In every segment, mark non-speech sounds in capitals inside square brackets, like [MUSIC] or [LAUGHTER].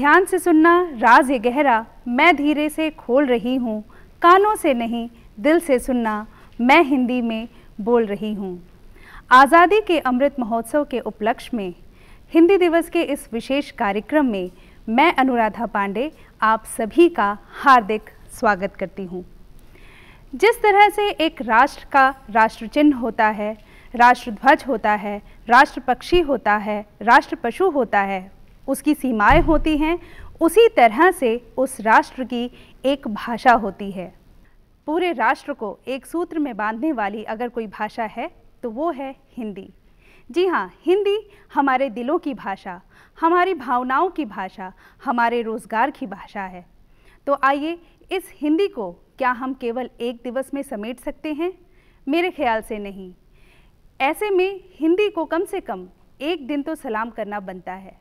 ध्यान से सुनना राज ये गहरा मैं धीरे से खोल रही हूँ कानों से नहीं दिल से सुनना मैं हिंदी में बोल रही हूँ आज़ादी के अमृत महोत्सव के उपलक्ष्य में हिंदी दिवस के इस विशेष कार्यक्रम में मैं अनुराधा पांडे आप सभी का हार्दिक स्वागत करती हूँ जिस तरह से एक राष्ट्र का राष्ट्र चिन्ह होता है राष्ट्रध्वज होता है राष्ट्र पक्षी होता है राष्ट्र पशु होता है उसकी सीमाएं होती हैं उसी तरह से उस राष्ट्र की एक भाषा होती है पूरे राष्ट्र को एक सूत्र में बांधने वाली अगर कोई भाषा है तो वो है हिंदी जी हाँ हिंदी हमारे दिलों की भाषा हमारी भावनाओं की भाषा हमारे रोज़गार की भाषा है तो आइए इस हिंदी को क्या हम केवल एक दिवस में समेट सकते हैं मेरे ख्याल से नहीं ऐसे में हिंदी को कम से कम एक दिन तो सलाम करना बनता है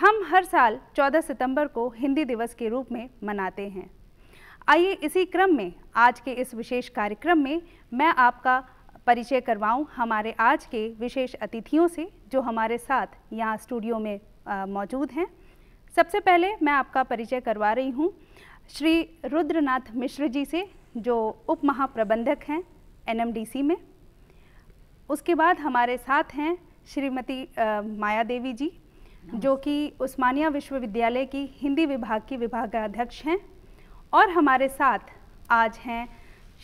हम हर साल 14 सितंबर को हिंदी दिवस के रूप में मनाते हैं आइए इसी क्रम में आज के इस विशेष कार्यक्रम में मैं आपका परिचय करवाऊं हमारे आज के विशेष अतिथियों से जो हमारे साथ यहाँ स्टूडियो में मौजूद हैं सबसे पहले मैं आपका परिचय करवा रही हूँ श्री रुद्रनाथ मिश्र जी से जो उप महाप्रबंधक हैं एनएमडीसी में उसके बाद हमारे साथ हैं श्रीमती माया देवी जी जो कि उस्मानिया विश्वविद्यालय की हिंदी विभाग की विभागाध्यक्ष हैं और हमारे साथ आज हैं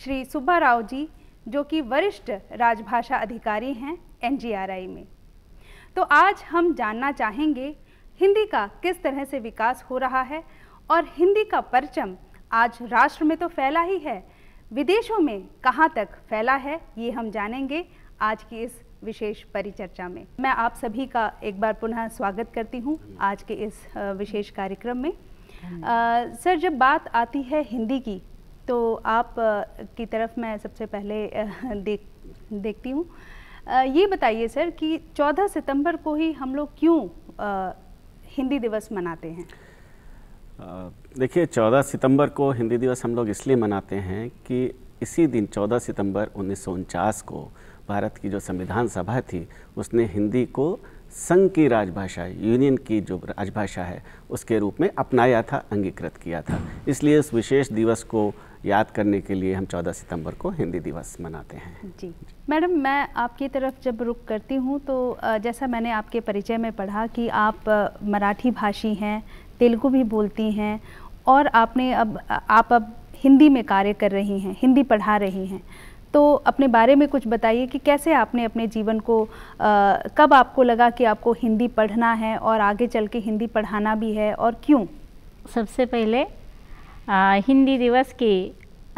श्री सुब्बा राव जी जो कि वरिष्ठ राजभाषा अधिकारी हैं एनजीआरआई में तो आज हम जानना चाहेंगे हिंदी का किस तरह से विकास हो रहा है और हिंदी का परचम आज राष्ट्र में तो फैला ही है विदेशों में कहाँ तक फैला है ये हम जानेंगे आज की इस विशेष परिचर्चा में मैं आप सभी का एक बार पुनः स्वागत करती हूँ आज के इस विशेष कार्यक्रम में आ, सर जब बात आती है हिंदी की तो आप की तरफ मैं सबसे पहले देख देखती हूँ ये बताइए सर कि 14 सितंबर को ही हम लोग क्यों हिंदी दिवस मनाते हैं देखिए 14 सितंबर को हिंदी दिवस हम लोग इसलिए मनाते हैं कि इसी दिन 14 सितंबर उन्नीस को भारत की जो संविधान सभा थी उसने हिंदी को संघ की राजभाषा यूनियन की जो राजभाषा है उसके रूप में अपनाया था अंगीकृत किया था इसलिए उस विशेष दिवस को याद करने के लिए हम 14 सितंबर को हिंदी दिवस मनाते हैं जी मैडम मैं आपकी तरफ जब रुक करती हूँ तो जैसा मैंने आपके परिचय में पढ़ा कि आप मराठी भाषी हैं तेलुगु भी बोलती हैं और आपने अब आप अब हिंदी में कार्य कर रही हैं हिंदी पढ़ा रही हैं तो अपने बारे में कुछ बताइए कि कैसे आपने अपने जीवन को आ, कब आपको लगा कि आपको हिंदी पढ़ना है और आगे चल के हिंदी पढ़ाना भी है और क्यों सबसे पहले आ, हिंदी दिवस की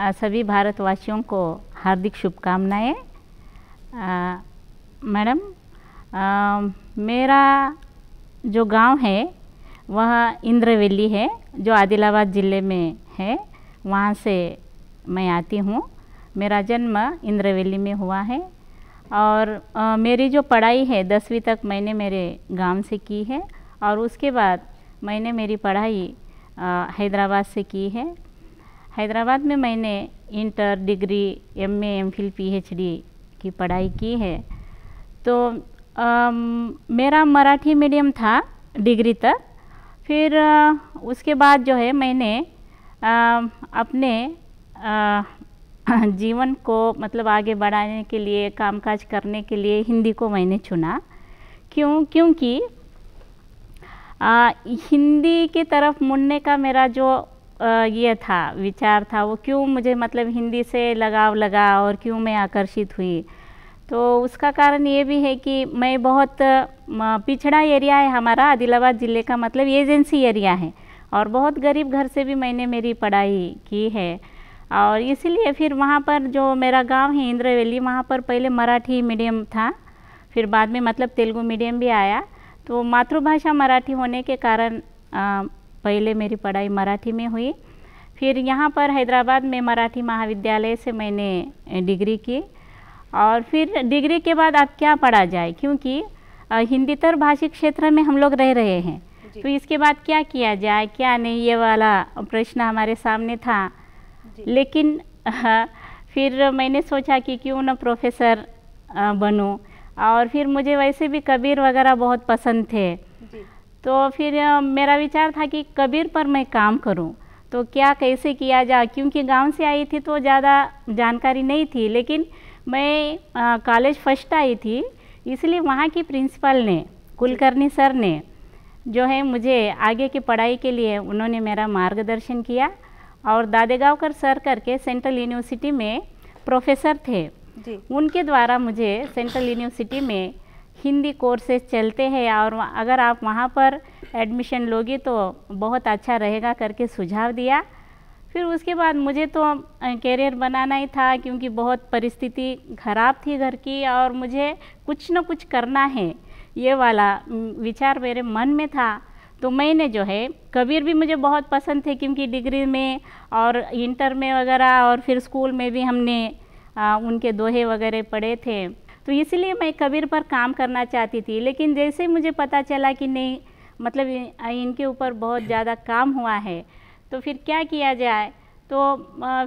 आ, सभी भारतवासियों को हार्दिक शुभकामनाएं मैडम मेरा जो गांव है वह इंद्रवेली है जो आदिलाबाद ज़िले में है वहाँ से मैं आती हूँ मेरा जन्म इंद्रवेली में हुआ है और आ, मेरी जो पढ़ाई है दसवीं तक मैंने मेरे गांव से की है और उसके बाद मैंने मेरी पढ़ाई हैदराबाद से की है हैदराबाद में मैंने inter degree M A M Phil P H D की पढ़ाई की है तो आ, मेरा मराठी मीडियम था डिग्री तक फिर आ, उसके बाद जो है मैंने आ, अपने [LAUGHS] जीवन को मतलब आगे बढ़ाने के लिए कामकाज करने के लिए हिंदी को मैंने चुना क्यों क्योंकि आ, हिंदी की तरफ मुड़ने का मेरा जो आ, ये था विचार था वो क्यों मुझे मतलब हिंदी से लगाव लगा और क्यों मैं आकर्षित हुई तो उसका कारण ये भी है कि मैं बहुत पिछड़ा एरिया है हमारा आदिलाबाद ज़िले का मतलब एजेंसी एरिया है और बहुत गरीब घर से भी मैंने मेरी पढ़ाई की है और इसीलिए फिर वहाँ पर जो मेरा गांव है वैली वहाँ पर पहले मराठी मीडियम था फिर बाद में मतलब तेलुगु मीडियम भी आया तो मातृभाषा मराठी होने के कारण आ, पहले मेरी पढ़ाई मराठी में हुई फिर यहाँ पर हैदराबाद में मराठी महाविद्यालय से मैंने डिग्री की और फिर डिग्री के बाद अब क्या पढ़ा जाए क्योंकि हिंदीतर भाषिक क्षेत्र में हम लोग रह रहे हैं तो इसके बाद क्या किया जाए क्या नहीं ये वाला प्रश्न हमारे सामने था लेकिन हाँ फिर मैंने सोचा कि क्यों ना प्रोफेसर बनूं और फिर मुझे वैसे भी कबीर वगैरह बहुत पसंद थे तो फिर मेरा विचार था कि कबीर पर मैं काम करूं तो क्या कैसे किया जाए क्योंकि गांव से आई थी तो ज़्यादा जानकारी नहीं थी लेकिन मैं आ, कॉलेज फर्स्ट आई थी इसलिए वहाँ की प्रिंसिपल ने कुलकर्णी सर ने जो है मुझे आगे की पढ़ाई के लिए उन्होंने मेरा मार्गदर्शन किया और दादेगावकर सर करके सेंट्रल यूनिवर्सिटी में प्रोफेसर थे जी। उनके द्वारा मुझे सेंट्रल यूनिवर्सिटी में हिंदी कोर्सेज चलते हैं और अगर आप वहाँ पर एडमिशन लोगे तो बहुत अच्छा रहेगा करके सुझाव दिया फिर उसके बाद मुझे तो कैरियर बनाना ही था क्योंकि बहुत परिस्थिति ख़राब थी घर की और मुझे कुछ न कुछ करना है ये वाला विचार मेरे मन में था तो मैंने जो है कबीर भी मुझे बहुत पसंद थे क्योंकि डिग्री में और इंटर में वगैरह और फिर स्कूल में भी हमने आ, उनके दोहे वगैरह पढ़े थे तो इसलिए मैं कबीर पर काम करना चाहती थी लेकिन जैसे मुझे पता चला कि नहीं मतलब इनके ऊपर बहुत ज़्यादा काम हुआ है तो फिर क्या किया जाए तो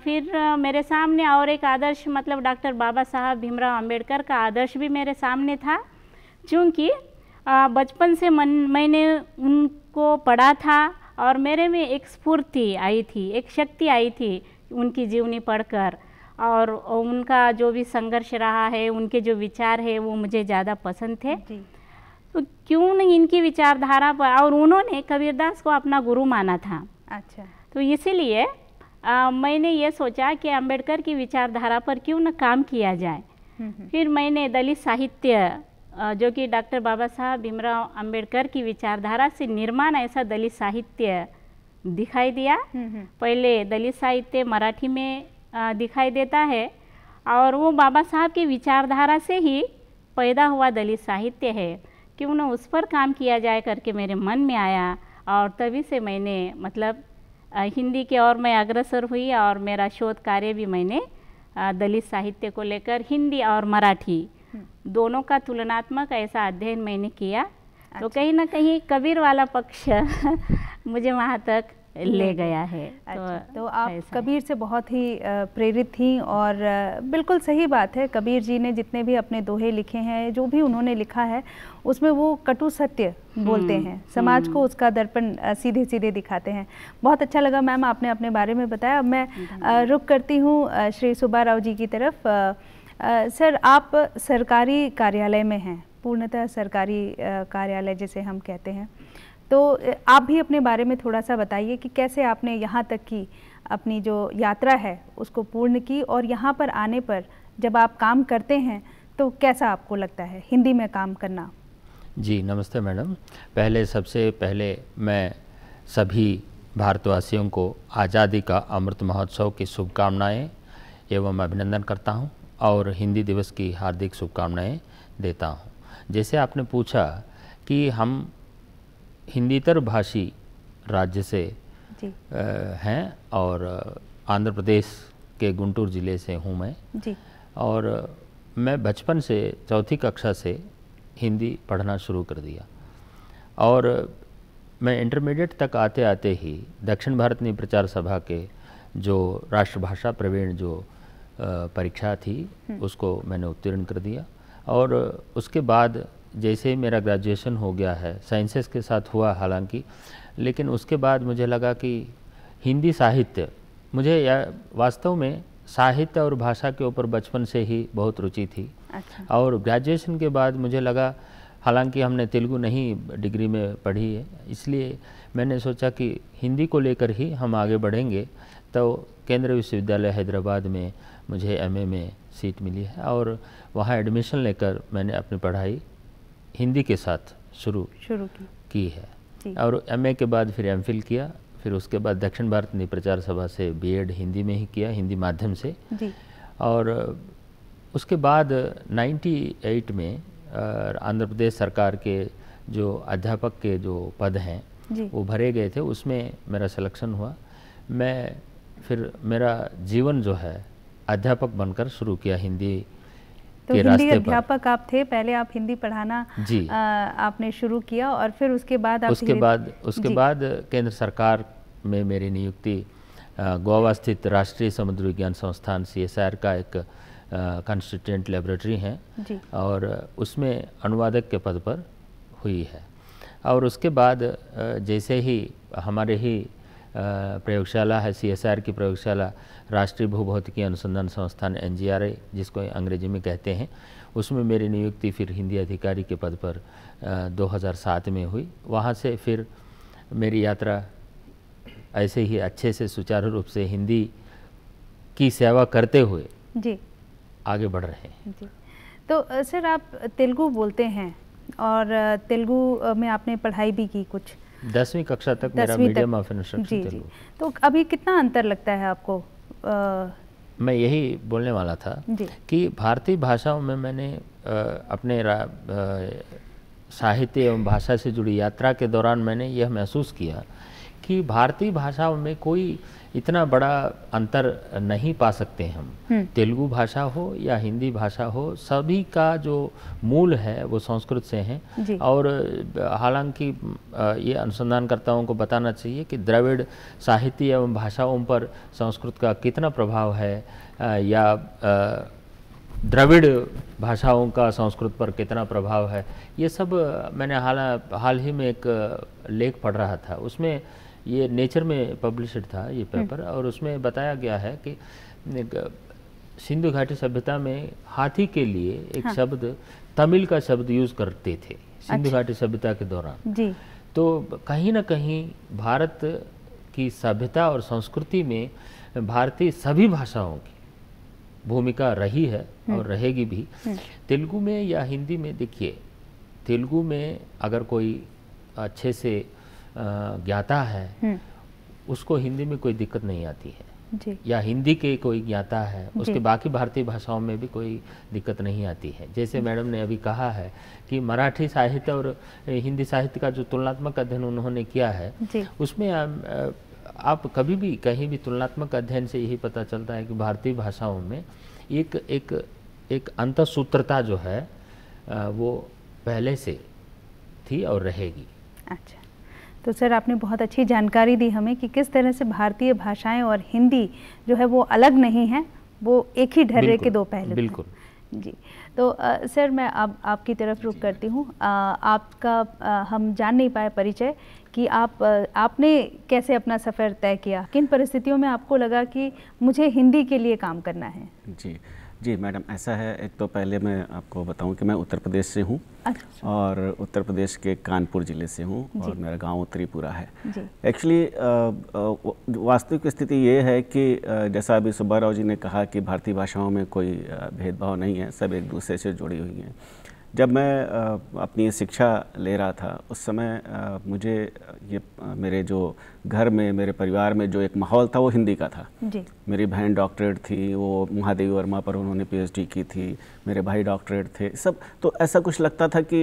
फिर मेरे सामने और एक आदर्श मतलब डॉक्टर बाबा साहब भीमराव अंबेडकर का आदर्श भी मेरे सामने था चूँकि बचपन से मन मैंने उन को पढ़ा था और मेरे में एक स्फूर्ति आई थी एक शक्ति आई थी उनकी जीवनी पढ़कर और उनका जो भी संघर्ष रहा है उनके जो विचार है वो मुझे ज़्यादा पसंद थे तो क्यों नहीं इनकी विचारधारा पर और उन्होंने कबीरदास को अपना गुरु माना था अच्छा तो इसीलिए मैंने ये सोचा कि अंबेडकर की विचारधारा पर क्यों न काम किया जाए हम्म, हम्म। फिर मैंने दलित साहित्य जो कि डॉक्टर बाबा साहब भीमराव अंबेडकर की विचारधारा से निर्माण ऐसा दलित साहित्य दिखाई दिया हम्म, हम्म। पहले दलित साहित्य मराठी में दिखाई देता है और वो बाबा साहब की विचारधारा से ही पैदा हुआ दलित साहित्य है क्यों ना उस पर काम किया जाए करके मेरे मन में आया और तभी से मैंने मतलब हिंदी के और मैं अग्रसर हुई और मेरा शोध कार्य भी मैंने दलित साहित्य को लेकर हिंदी और मराठी दोनों का तुलनात्मक ऐसा अध्ययन मैंने किया तो अच्छा। तो कहीं ना कहीं कबीर वाला पक्ष [LAUGHS] मुझे वहाँ तक ले गया है अच्छा, तो, तो आप कबीर से बहुत ही प्रेरित थी और बिल्कुल सही बात है कबीर जी ने जितने भी अपने दोहे लिखे हैं जो भी उन्होंने लिखा है उसमें वो कटु सत्य हम्म। बोलते हैं समाज को हम्म। उसका दर्पण सीधे सीधे दिखाते हैं बहुत अच्छा लगा मैम आपने अपने बारे में बताया अब मैं रुक करती हूँ श्री सुब्बा राव जी की तरफ सर आप सरकारी कार्यालय में हैं पूर्णतः सरकारी कार्यालय जिसे हम कहते हैं तो आप भी अपने बारे में थोड़ा सा बताइए कि कैसे आपने यहाँ तक की अपनी जो यात्रा है उसको पूर्ण की और यहाँ पर आने पर जब आप काम करते हैं तो कैसा आपको लगता है हिंदी में काम करना जी नमस्ते मैडम पहले सबसे पहले मैं सभी भारतवासियों को आज़ादी का अमृत महोत्सव की शुभकामनाएं एवं अभिनंदन करता हूं और हिंदी दिवस की हार्दिक शुभकामनाएं देता हूं। जैसे आपने पूछा कि हम हिंदीतर भाषी राज्य से जी। हैं और आंध्र प्रदेश के गुंटूर ज़िले से हूं मैं जी। और मैं बचपन से चौथी कक्षा से हिंदी पढ़ना शुरू कर दिया और मैं इंटरमीडिएट तक आते आते ही दक्षिण भारत में प्रचार सभा के जो राष्ट्रभाषा प्रवीण जो परीक्षा थी हम्म। उसको मैंने उत्तीर्ण कर दिया और उसके बाद जैसे ही मेरा ग्रेजुएशन हो गया है साइंसेस के साथ हुआ हालांकि लेकिन उसके बाद मुझे लगा कि हिंदी साहित्य मुझे या वास्तव में साहित्य और भाषा के ऊपर बचपन से ही बहुत रुचि थी अच्छा। और ग्रेजुएशन के बाद मुझे लगा हालांकि हमने तेलुगु नहीं डिग्री में पढ़ी है इसलिए मैंने सोचा कि हिंदी को लेकर ही हम आगे बढ़ेंगे तो केंद्रीय विश्वविद्यालय हैदराबाद में मुझे एम में सीट मिली है और वहाँ एडमिशन लेकर मैंने अपनी पढ़ाई हिंदी के साथ शुरू शुरू की, की है और एम के बाद फिर एम किया फिर उसके बाद दक्षिण भारत प्रचार सभा से बी हिंदी में ही किया हिंदी माध्यम से और उसके बाद 98 में आंध्र प्रदेश सरकार के जो अध्यापक के जो पद हैं वो भरे गए थे उसमें मेरा सिलेक्शन हुआ मैं फिर मेरा जीवन जो है अध्यापक बनकर शुरू किया हिंदी तो के हिंदी अध्यापक आप थे पहले आप हिंदी पढ़ाना जी आ, आपने शुरू किया और फिर उसके बाद आप उसके बाद उसके बाद केंद्र सरकार में मेरी नियुक्ति गोवा स्थित राष्ट्रीय समुद्र विज्ञान संस्थान सी का एक कंस्टिट्यूंट लेबोरेटरी है और उसमें अनुवादक के पद पर हुई है और उसके बाद जैसे ही हमारे ही प्रयोगशाला है सीएसआर की प्रयोगशाला राष्ट्रीय भूभौतिकी अनुसंधान संस्थान एन जिसको अंग्रेजी में कहते हैं उसमें मेरी नियुक्ति फिर हिंदी अधिकारी के पद पर आ, 2007 में हुई वहाँ से फिर मेरी यात्रा ऐसे ही अच्छे से सुचारू रूप से हिंदी की सेवा करते हुए जी आगे बढ़ रहे हैं जी तो सर आप तेलुगु बोलते हैं और तेलुगु में आपने पढ़ाई भी की कुछ दसवीं कक्षा तक मेरा मीडियम ऑफ जी, जी तो अभी कितना अंतर लगता है आपको आ... मैं यही बोलने वाला था कि भारतीय भाषाओं में मैंने आ, अपने साहित्य एवं भाषा से जुड़ी यात्रा के दौरान मैंने यह महसूस किया कि भारतीय भाषाओं में कोई इतना बड़ा अंतर नहीं पा सकते हम हम्म। तेलुगु भाषा हो या हिंदी भाषा हो सभी का जो मूल है वो संस्कृत से है और हालांकि ये अनुसंधानकर्ताओं को बताना चाहिए कि द्रविड़ साहित्य एवं भाषाओं पर संस्कृत का कितना प्रभाव है या द्रविड़ भाषाओं का संस्कृत पर कितना प्रभाव है ये सब मैंने हाल हाल ही में एक लेख पढ़ रहा था उसमें ये नेचर में पब्लिश था ये हम्म। पेपर और उसमें बताया गया है कि सिंधु घाटी सभ्यता में हाथी के लिए एक हाँ। शब्द तमिल का शब्द यूज करते थे सिंधु अच्छा। घाटी अच्छा। सभ्यता के दौरान जी तो कहीं ना कहीं भारत की सभ्यता और संस्कृति में भारतीय सभी भाषाओं की भूमिका रही है हम्म। और रहेगी भी हम्म। तेलुगु में या हिंदी में देखिए तेलुगु में अगर कोई अच्छे से ज्ञाता है हम्म। उसको हिंदी में कोई दिक्कत नहीं आती है जी। या हिंदी के कोई ज्ञाता है उसके बाकी भारतीय भाषाओं में भी कोई दिक्कत नहीं आती है जैसे मैडम ने अभी कहा है कि मराठी साहित्य और हिंदी साहित्य का जो तुलनात्मक अध्ययन उन्होंने किया है उसमें आ, आप कभी भी कहीं भी तुलनात्मक अध्ययन से यही पता चलता है कि भारतीय भाषाओं में एक एक एक अंतसूत्रता जो है वो पहले से थी और रहेगी अच्छा तो सर आपने बहुत अच्छी जानकारी दी हमें कि किस तरह से भारतीय भाषाएं और हिंदी जो है वो अलग नहीं है वो एक ही ढर्रे के दो पहलू बिल्कुल जी तो आ, सर मैं अब आप, आपकी तरफ रुख करती हूँ आपका आ, हम जान नहीं पाए परिचय कि आप आ, आपने कैसे अपना सफ़र तय किया किन परिस्थितियों में आपको लगा कि मुझे हिंदी के लिए काम करना है जी जी मैडम ऐसा है एक तो पहले मैं आपको बताऊं कि मैं उत्तर प्रदेश से हूं अच्छा। और उत्तर प्रदेश के कानपुर ज़िले से हूं और मेरा गांव त्रिपुरा है एक्चुअली वास्तविक स्थिति ये है कि जैसा अभी सुब्बा राव जी ने कहा कि भारतीय भाषाओं में कोई भेदभाव नहीं है सब एक दूसरे से जुड़ी हुई हैं जब मैं अपनी शिक्षा ले रहा था उस समय मुझे ये मेरे जो घर में मेरे परिवार में जो एक माहौल था वो हिंदी का था जी। मेरी बहन डॉक्टरेट थी वो महादेवी वर्मा पर उन्होंने पीएचडी की थी मेरे भाई डॉक्टरेट थे सब तो ऐसा कुछ लगता था कि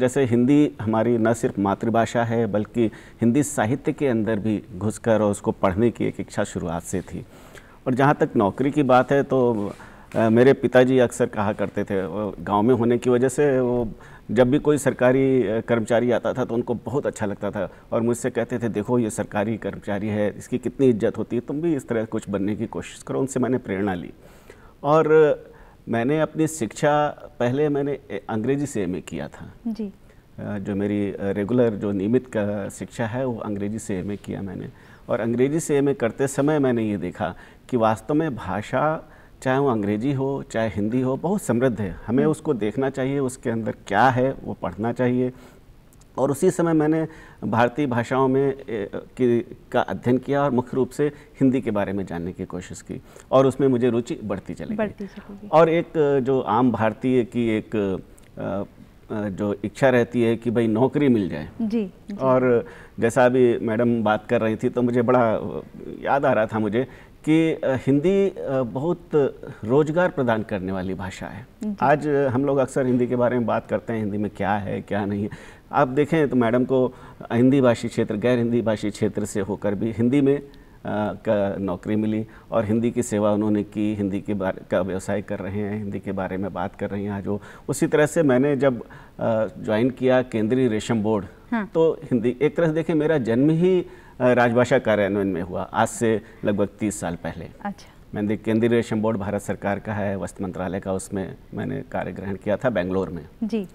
जैसे हिंदी हमारी न सिर्फ मातृभाषा है बल्कि हिंदी साहित्य के अंदर भी घुस और उसको पढ़ने की एक इच्छा शुरुआत से थी और जहाँ तक नौकरी की बात है तो मेरे पिताजी अक्सर कहा करते थे गांव में होने की वजह से वो जब भी कोई सरकारी कर्मचारी आता था तो उनको बहुत अच्छा लगता था और मुझसे कहते थे देखो ये सरकारी कर्मचारी है इसकी कितनी इज्जत होती है तुम भी इस तरह कुछ बनने की कोशिश करो उनसे मैंने प्रेरणा ली और मैंने अपनी शिक्षा पहले मैंने अंग्रेजी से एम किया था जी जो मेरी रेगुलर जो नियमित शिक्षा है वो अंग्रेजी से एम किया मैंने और अंग्रेजी से एम करते समय मैंने ये देखा कि वास्तव में भाषा चाहे वो अंग्रेजी हो चाहे हिंदी हो बहुत समृद्ध है हमें हम्म। उसको देखना चाहिए उसके अंदर क्या है वो पढ़ना चाहिए और उसी समय मैंने भारतीय भाषाओं में की का अध्ययन किया और मुख्य रूप से हिंदी के बारे में जानने की कोशिश की और उसमें मुझे रुचि बढ़ती चली बढ़ती चली और एक जो आम भारतीय की एक जो इच्छा रहती है कि भाई नौकरी मिल जाए जी, जी और जैसा अभी मैडम बात कर रही थी तो मुझे बड़ा याद आ रहा था मुझे कि हिंदी बहुत रोजगार प्रदान करने वाली भाषा है आज हम लोग अक्सर हिंदी के बारे में बात करते हैं हिंदी में क्या है क्या नहीं है आप देखें तो मैडम को हिंदी भाषी क्षेत्र गैर हिंदी भाषी क्षेत्र से होकर भी हिंदी में का नौकरी मिली और हिंदी की सेवा उन्होंने की हिंदी के बारे का व्यवसाय कर रहे हैं हिंदी के बारे में बात कर रहे हैं आज वो उसी तरह से मैंने जब ज्वाइन किया केंद्रीय रेशम बोर्ड हाँ। तो हिंदी एक तरह से देखें मेरा जन्म ही राजभाषा कार्यान्वयन में हुआ आज से लगभग तीस साल पहले अच्छा मैंने केंद्रीय रेशम बोर्ड भारत सरकार का है वस्त्र मंत्रालय का उसमें मैंने कार्य ग्रहण किया था बेंगलोर में जी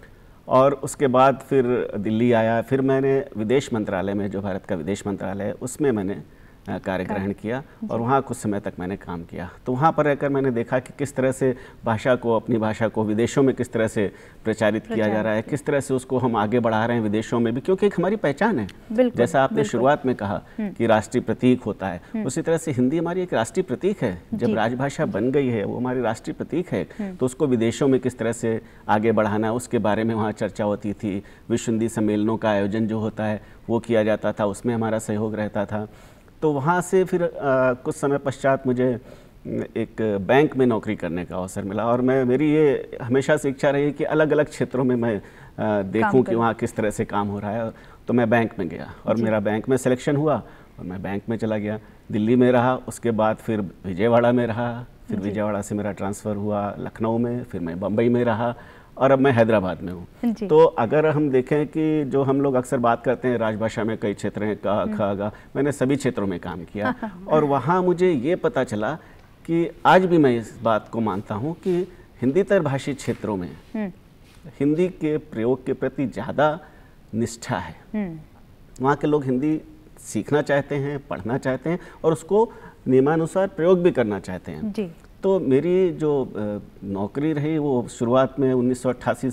और उसके बाद फिर दिल्ली आया फिर मैंने विदेश मंत्रालय में जो भारत का विदेश मंत्रालय है उसमें मैंने कार्य ग्रहण हाँ। किया और वहाँ कुछ समय तक मैंने काम किया तो वहाँ पर रहकर मैंने देखा कि किस तरह से भाषा को अपनी भाषा को विदेशों में किस तरह से प्रचारित किया जा रहा है किस तरह से उसको हम आगे बढ़ा रहे हैं विदेशों में भी क्योंकि एक हमारी पहचान है जैसा आपने शुरुआत में कहा हम्म। कि राष्ट्रीय प्रतीक होता है हम्म। उसी तरह से हिंदी हमारी एक राष्ट्रीय प्रतीक है जब राजभाषा बन गई है वो हमारी राष्ट्रीय प्रतीक है हम्म। तो उसको विदेशों में किस तरह से आगे बढ़ाना उसके बारे में वहाँ चर्चा होती थी विश्व हिंदी सम्मेलनों का आयोजन जो होता है वो किया जाता था उसमें हमारा सहयोग रहता था तो वहाँ से फिर आ, कुछ समय पश्चात मुझे एक बैंक में नौकरी करने का अवसर मिला और मैं मेरी ये हमेशा से इच्छा रही कि अलग अलग क्षेत्रों में मैं देखूँ देखूं कि वहाँ किस तरह से काम हो रहा है तो मैं बैंक में गया और मेरा बैंक में सिलेक्शन हुआ और मैं बैंक में चला गया दिल्ली में रहा उसके बाद फिर विजयवाड़ा में रहा फिर विजयवाड़ा से मेरा ट्रांसफ़र हुआ लखनऊ में फिर मैं बम्बई में रहा और अब मैं हैदराबाद में हूँ तो अगर हम देखें कि जो हम लोग अक्सर बात करते हैं राजभाषा में कई क्षेत्र हैं का खा हम्म। मैंने सभी क्षेत्रों में काम किया हाँ, हाँ, हाँ। और वहाँ मुझे ये पता चला कि आज भी मैं इस बात को मानता हूँ कि हिंदीतर भाषी क्षेत्रों में हम्म। हिंदी के प्रयोग के प्रति ज़्यादा निष्ठा है हम्म। वहाँ के लोग हिंदी सीखना चाहते हैं पढ़ना चाहते हैं और उसको नियमानुसार प्रयोग भी करना चाहते हैं तो मेरी जो नौकरी रही वो शुरुआत में उन्नीस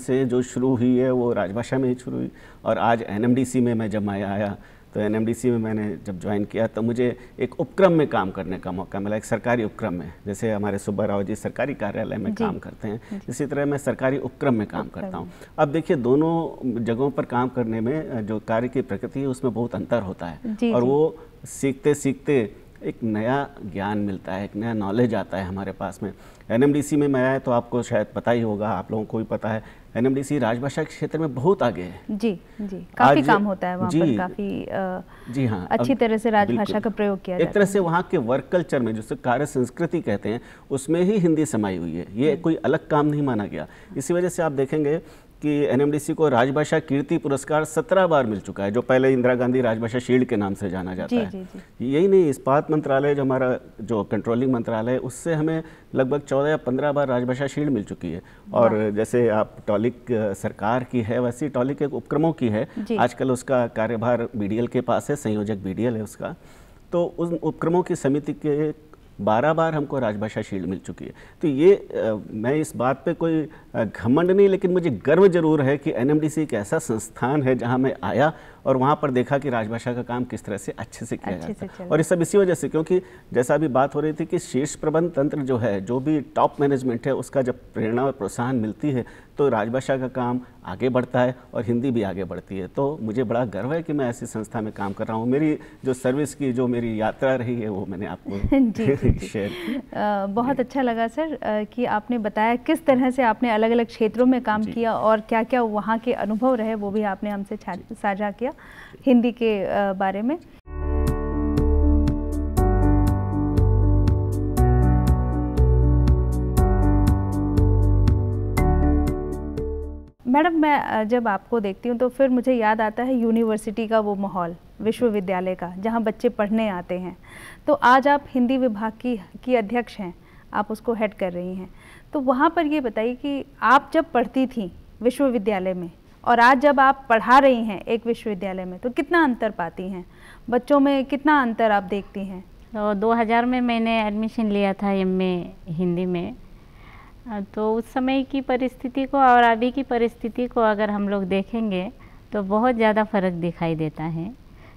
से जो शुरू हुई है वो राजभाषा में ही शुरू हुई और आज एन में मैं जब मैं आया तो एन में मैंने जब ज्वाइन किया तो मुझे एक उपक्रम में काम करने का मौका मिला एक सरकारी उपक्रम में जैसे हमारे सुब्बा राव जी सरकारी कार्यालय में काम करते हैं इसी तरह मैं सरकारी उपक्रम में काम करता हूँ अब देखिए दोनों जगहों पर काम करने में जो कार्य की प्रकृति है उसमें बहुत अंतर होता है और वो सीखते सीखते एक नया ज्ञान मिलता है एक नया नॉलेज आता है हमारे पास में एनएमडीसी में मैं आया तो आपको शायद पता ही होगा आप लोगों को भी पता है एनएमडीसी राजभाषा के क्षेत्र में बहुत आगे है जी जी काफी काम होता है वहाँ पर काफी आ, जी हाँ अच्छी तरह से राजभाषा का प्रयोग किया एक तरह से वहाँ के वर्क कल्चर में जिससे कार्य संस्कृति कहते हैं उसमें ही हिंदी समाई हुई है ये कोई अलग काम नहीं माना गया इसी वजह से आप देखेंगे कि एनएमडीसी को राजभाषा कीर्ति पुरस्कार सत्रह बार मिल चुका है जो पहले इंदिरा गांधी राजभाषा शील्ड के नाम से जाना जाता जी, है जी, जी. यही नहीं इस्पात मंत्रालय जो हमारा जो कंट्रोलिंग मंत्रालय है उससे हमें लगभग चौदह या पंद्रह बार राजभाषा शील्ड मिल चुकी है और जैसे आप टॉलिक सरकार की है वैसी टॉलिक एक उपक्रमों की है आजकल उसका कार्यभार बी के पास है संयोजक बी है उसका तो उन उपक्रमों की समिति के बारह बार हमको राजभाषा शील्ड मिल चुकी है तो ये आ, मैं इस बात पे कोई घमंड नहीं लेकिन मुझे गर्व जरूर है कि एनएमडीसी एक ऐसा संस्थान है जहाँ मैं आया और वहाँ पर देखा कि राजभाषा का काम किस तरह से अच्छे से किया जाता है और ये सब इसी वजह से क्योंकि जैसा अभी बात हो रही थी कि शीर्ष प्रबंध तंत्र जो है जो भी टॉप मैनेजमेंट है उसका जब प्रेरणा और प्रोत्साहन मिलती है तो राजभाषा का काम आगे बढ़ता है और हिंदी भी आगे बढ़ती है तो मुझे बड़ा गर्व है कि मैं ऐसी संस्था में काम कर रहा हूँ मेरी जो सर्विस की जो मेरी यात्रा रही है वो मैंने आपको शेयर [LAUGHS] [LAUGHS] बहुत अच्छा लगा सर कि आपने बताया किस तरह से आपने अलग अलग क्षेत्रों में काम किया और क्या क्या वहाँ के अनुभव रहे वो भी आपने हमसे साझा किया दिया हिंदी के बारे में मैडम मैं जब आपको देखती हूँ तो फिर मुझे याद आता है यूनिवर्सिटी का वो माहौल विश्वविद्यालय का जहाँ बच्चे पढ़ने आते हैं तो आज आप हिंदी विभाग की की अध्यक्ष हैं आप उसको हेड कर रही हैं तो वहाँ पर ये बताइए कि आप जब पढ़ती थी विश्वविद्यालय में और आज जब आप पढ़ा रही हैं एक विश्वविद्यालय में तो कितना अंतर पाती हैं बच्चों में कितना अंतर आप देखती हैं तो 2000 में मैंने एडमिशन लिया था ए हिंदी में तो उस समय की परिस्थिति को और अभी की परिस्थिति को अगर हम लोग देखेंगे तो बहुत ज़्यादा फ़र्क दिखाई देता है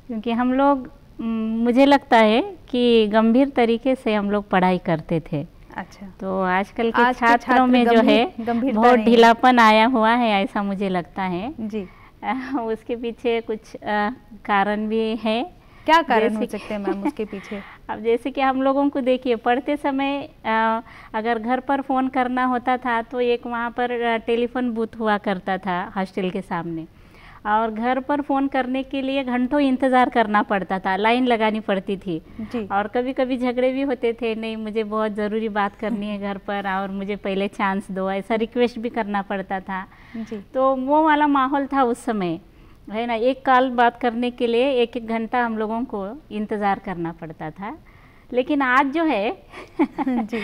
क्योंकि हम लोग मुझे लगता है कि गंभीर तरीके से हम लोग पढ़ाई करते थे अच्छा तो आजकल के आज छात्रों में जो है बहुत ढीलापन आया हुआ है ऐसा मुझे लगता है जी [LAUGHS] उसके पीछे कुछ आ, कारण भी है क्या कारण हो सकते हैं मैम [LAUGHS] उसके पीछे अब जैसे कि हम लोगों को देखिए पढ़ते समय आ, अगर घर पर फ़ोन करना होता था तो एक वहाँ पर टेलीफोन बूथ हुआ करता था हॉस्टल के सामने और घर पर फ़ोन करने के लिए घंटों इंतज़ार करना पड़ता था लाइन लगानी पड़ती थी और कभी कभी झगड़े भी होते थे नहीं मुझे बहुत ज़रूरी बात करनी है घर पर और मुझे पहले चांस दो ऐसा रिक्वेस्ट भी करना पड़ता था तो वो वाला माहौल था उस समय है ना एक काल बात करने के लिए एक एक घंटा हम लोगों को इंतज़ार करना पड़ता था लेकिन आज जो है [LAUGHS] जी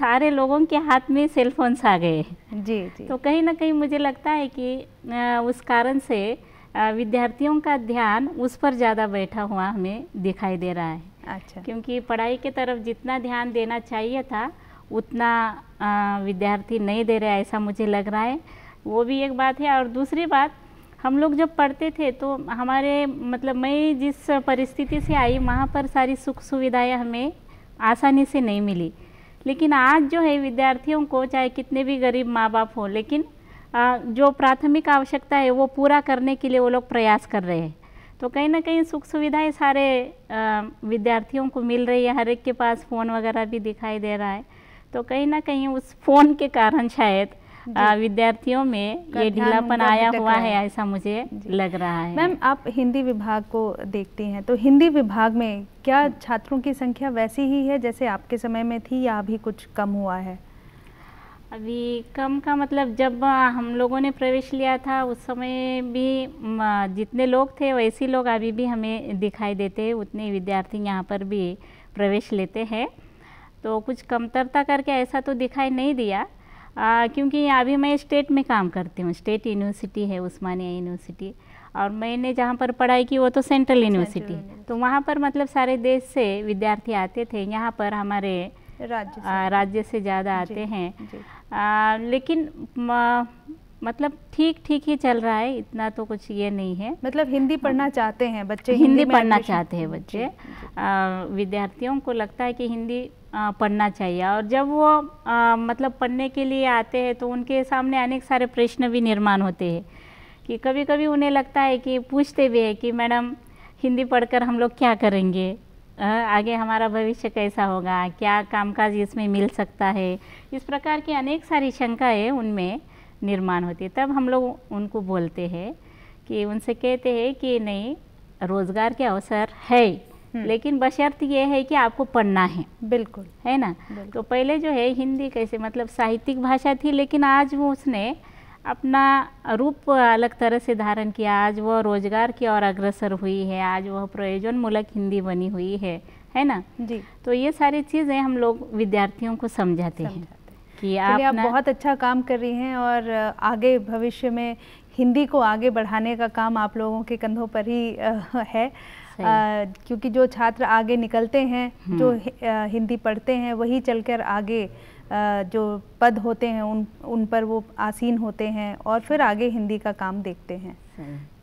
सारे लोगों के हाथ में सेलफोन्स आ गए जी जी तो कहीं ना कहीं मुझे लगता है कि उस कारण से विद्यार्थियों का ध्यान उस पर ज़्यादा बैठा हुआ हमें दिखाई दे रहा है अच्छा क्योंकि पढ़ाई के तरफ जितना ध्यान देना चाहिए था उतना विद्यार्थी नहीं दे रहे ऐसा मुझे लग रहा है वो भी एक बात है और दूसरी बात हम लोग जब पढ़ते थे तो हमारे मतलब मैं जिस परिस्थिति से आई वहाँ पर सारी सुख सुविधाएं हमें आसानी से नहीं मिली लेकिन आज जो है विद्यार्थियों को चाहे कितने भी गरीब माँ बाप हो लेकिन जो प्राथमिक आवश्यकता है वो पूरा करने के लिए वो लोग प्रयास कर रहे हैं तो कहीं ना कहीं सुख सुविधाएं सारे विद्यार्थियों को मिल रही है हर एक के पास फ़ोन वगैरह भी दिखाई दे रहा है तो कहीं ना कहीं उस फ़ोन के कारण शायद विद्यार्थियों में ये ढीलापन आया हुआ है ऐसा मुझे लग रहा है मैम आप हिंदी विभाग को देखती हैं तो हिंदी विभाग में क्या छात्रों की संख्या वैसी ही है जैसे आपके समय में थी या अभी कुछ कम हुआ है अभी कम का मतलब जब हम लोगों ने प्रवेश लिया था उस समय भी जितने लोग थे वैसे लोग अभी भी हमें दिखाई देते उतने विद्यार्थी यहाँ पर भी प्रवेश लेते हैं तो कुछ कमतरता करके ऐसा तो दिखाई नहीं दिया आ, क्योंकि अभी मैं स्टेट में काम करती हूँ स्टेट यूनिवर्सिटी है उस्मानिया यूनिवर्सिटी और मैंने जहाँ पर पढ़ाई की वो तो सेंट्रल यूनिवर्सिटी तो वहाँ पर मतलब सारे देश से विद्यार्थी आते थे यहाँ पर हमारे राज्य से, राज्य से ज़्यादा आते हैं आ, लेकिन म, मतलब ठीक ठीक ही चल रहा है इतना तो कुछ ये नहीं है मतलब हिंदी पढ़ना चाहते हैं बच्चे हिंदी, हिंदी पढ़ना चाहते हैं बच्चे विद्यार्थियों को लगता है कि हिंदी पढ़ना चाहिए और जब वो आ, मतलब पढ़ने के लिए आते हैं तो उनके सामने अनेक सारे प्रश्न भी निर्माण होते हैं कि कभी कभी उन्हें लगता है कि पूछते भी है कि मैडम हिंदी पढ़कर हम लोग क्या करेंगे आ, आगे हमारा भविष्य कैसा होगा क्या कामकाज इसमें मिल सकता है इस प्रकार की अनेक सारी शंकाएँ उनमें निर्माण होती है तब हम लोग उनको बोलते हैं कि उनसे कहते हैं कि नहीं रोज़गार के अवसर है हम्म। लेकिन बशर्त ये है कि आपको पढ़ना है बिल्कुल है ना तो पहले जो है हिंदी कैसे मतलब साहित्यिक भाषा थी लेकिन आज वो उसने अपना रूप अलग तरह से धारण किया आज वह रोजगार की ओर अग्रसर हुई है आज वह प्रयोजन मूलक हिंदी बनी हुई है है ना जी तो ये सारी चीज़ें हम लोग विद्यार्थियों को समझाते हैं कि आप, आप बहुत अच्छा काम कर रही हैं और आगे भविष्य में हिंदी को आगे बढ़ाने का काम आप लोगों के कंधों पर ही है क्योंकि जो छात्र आगे निकलते हैं हम्म। जो हिंदी पढ़ते हैं वही चलकर आगे जो पद होते हैं उन उन पर वो आसीन होते हैं और फिर आगे हिंदी का काम देखते हैं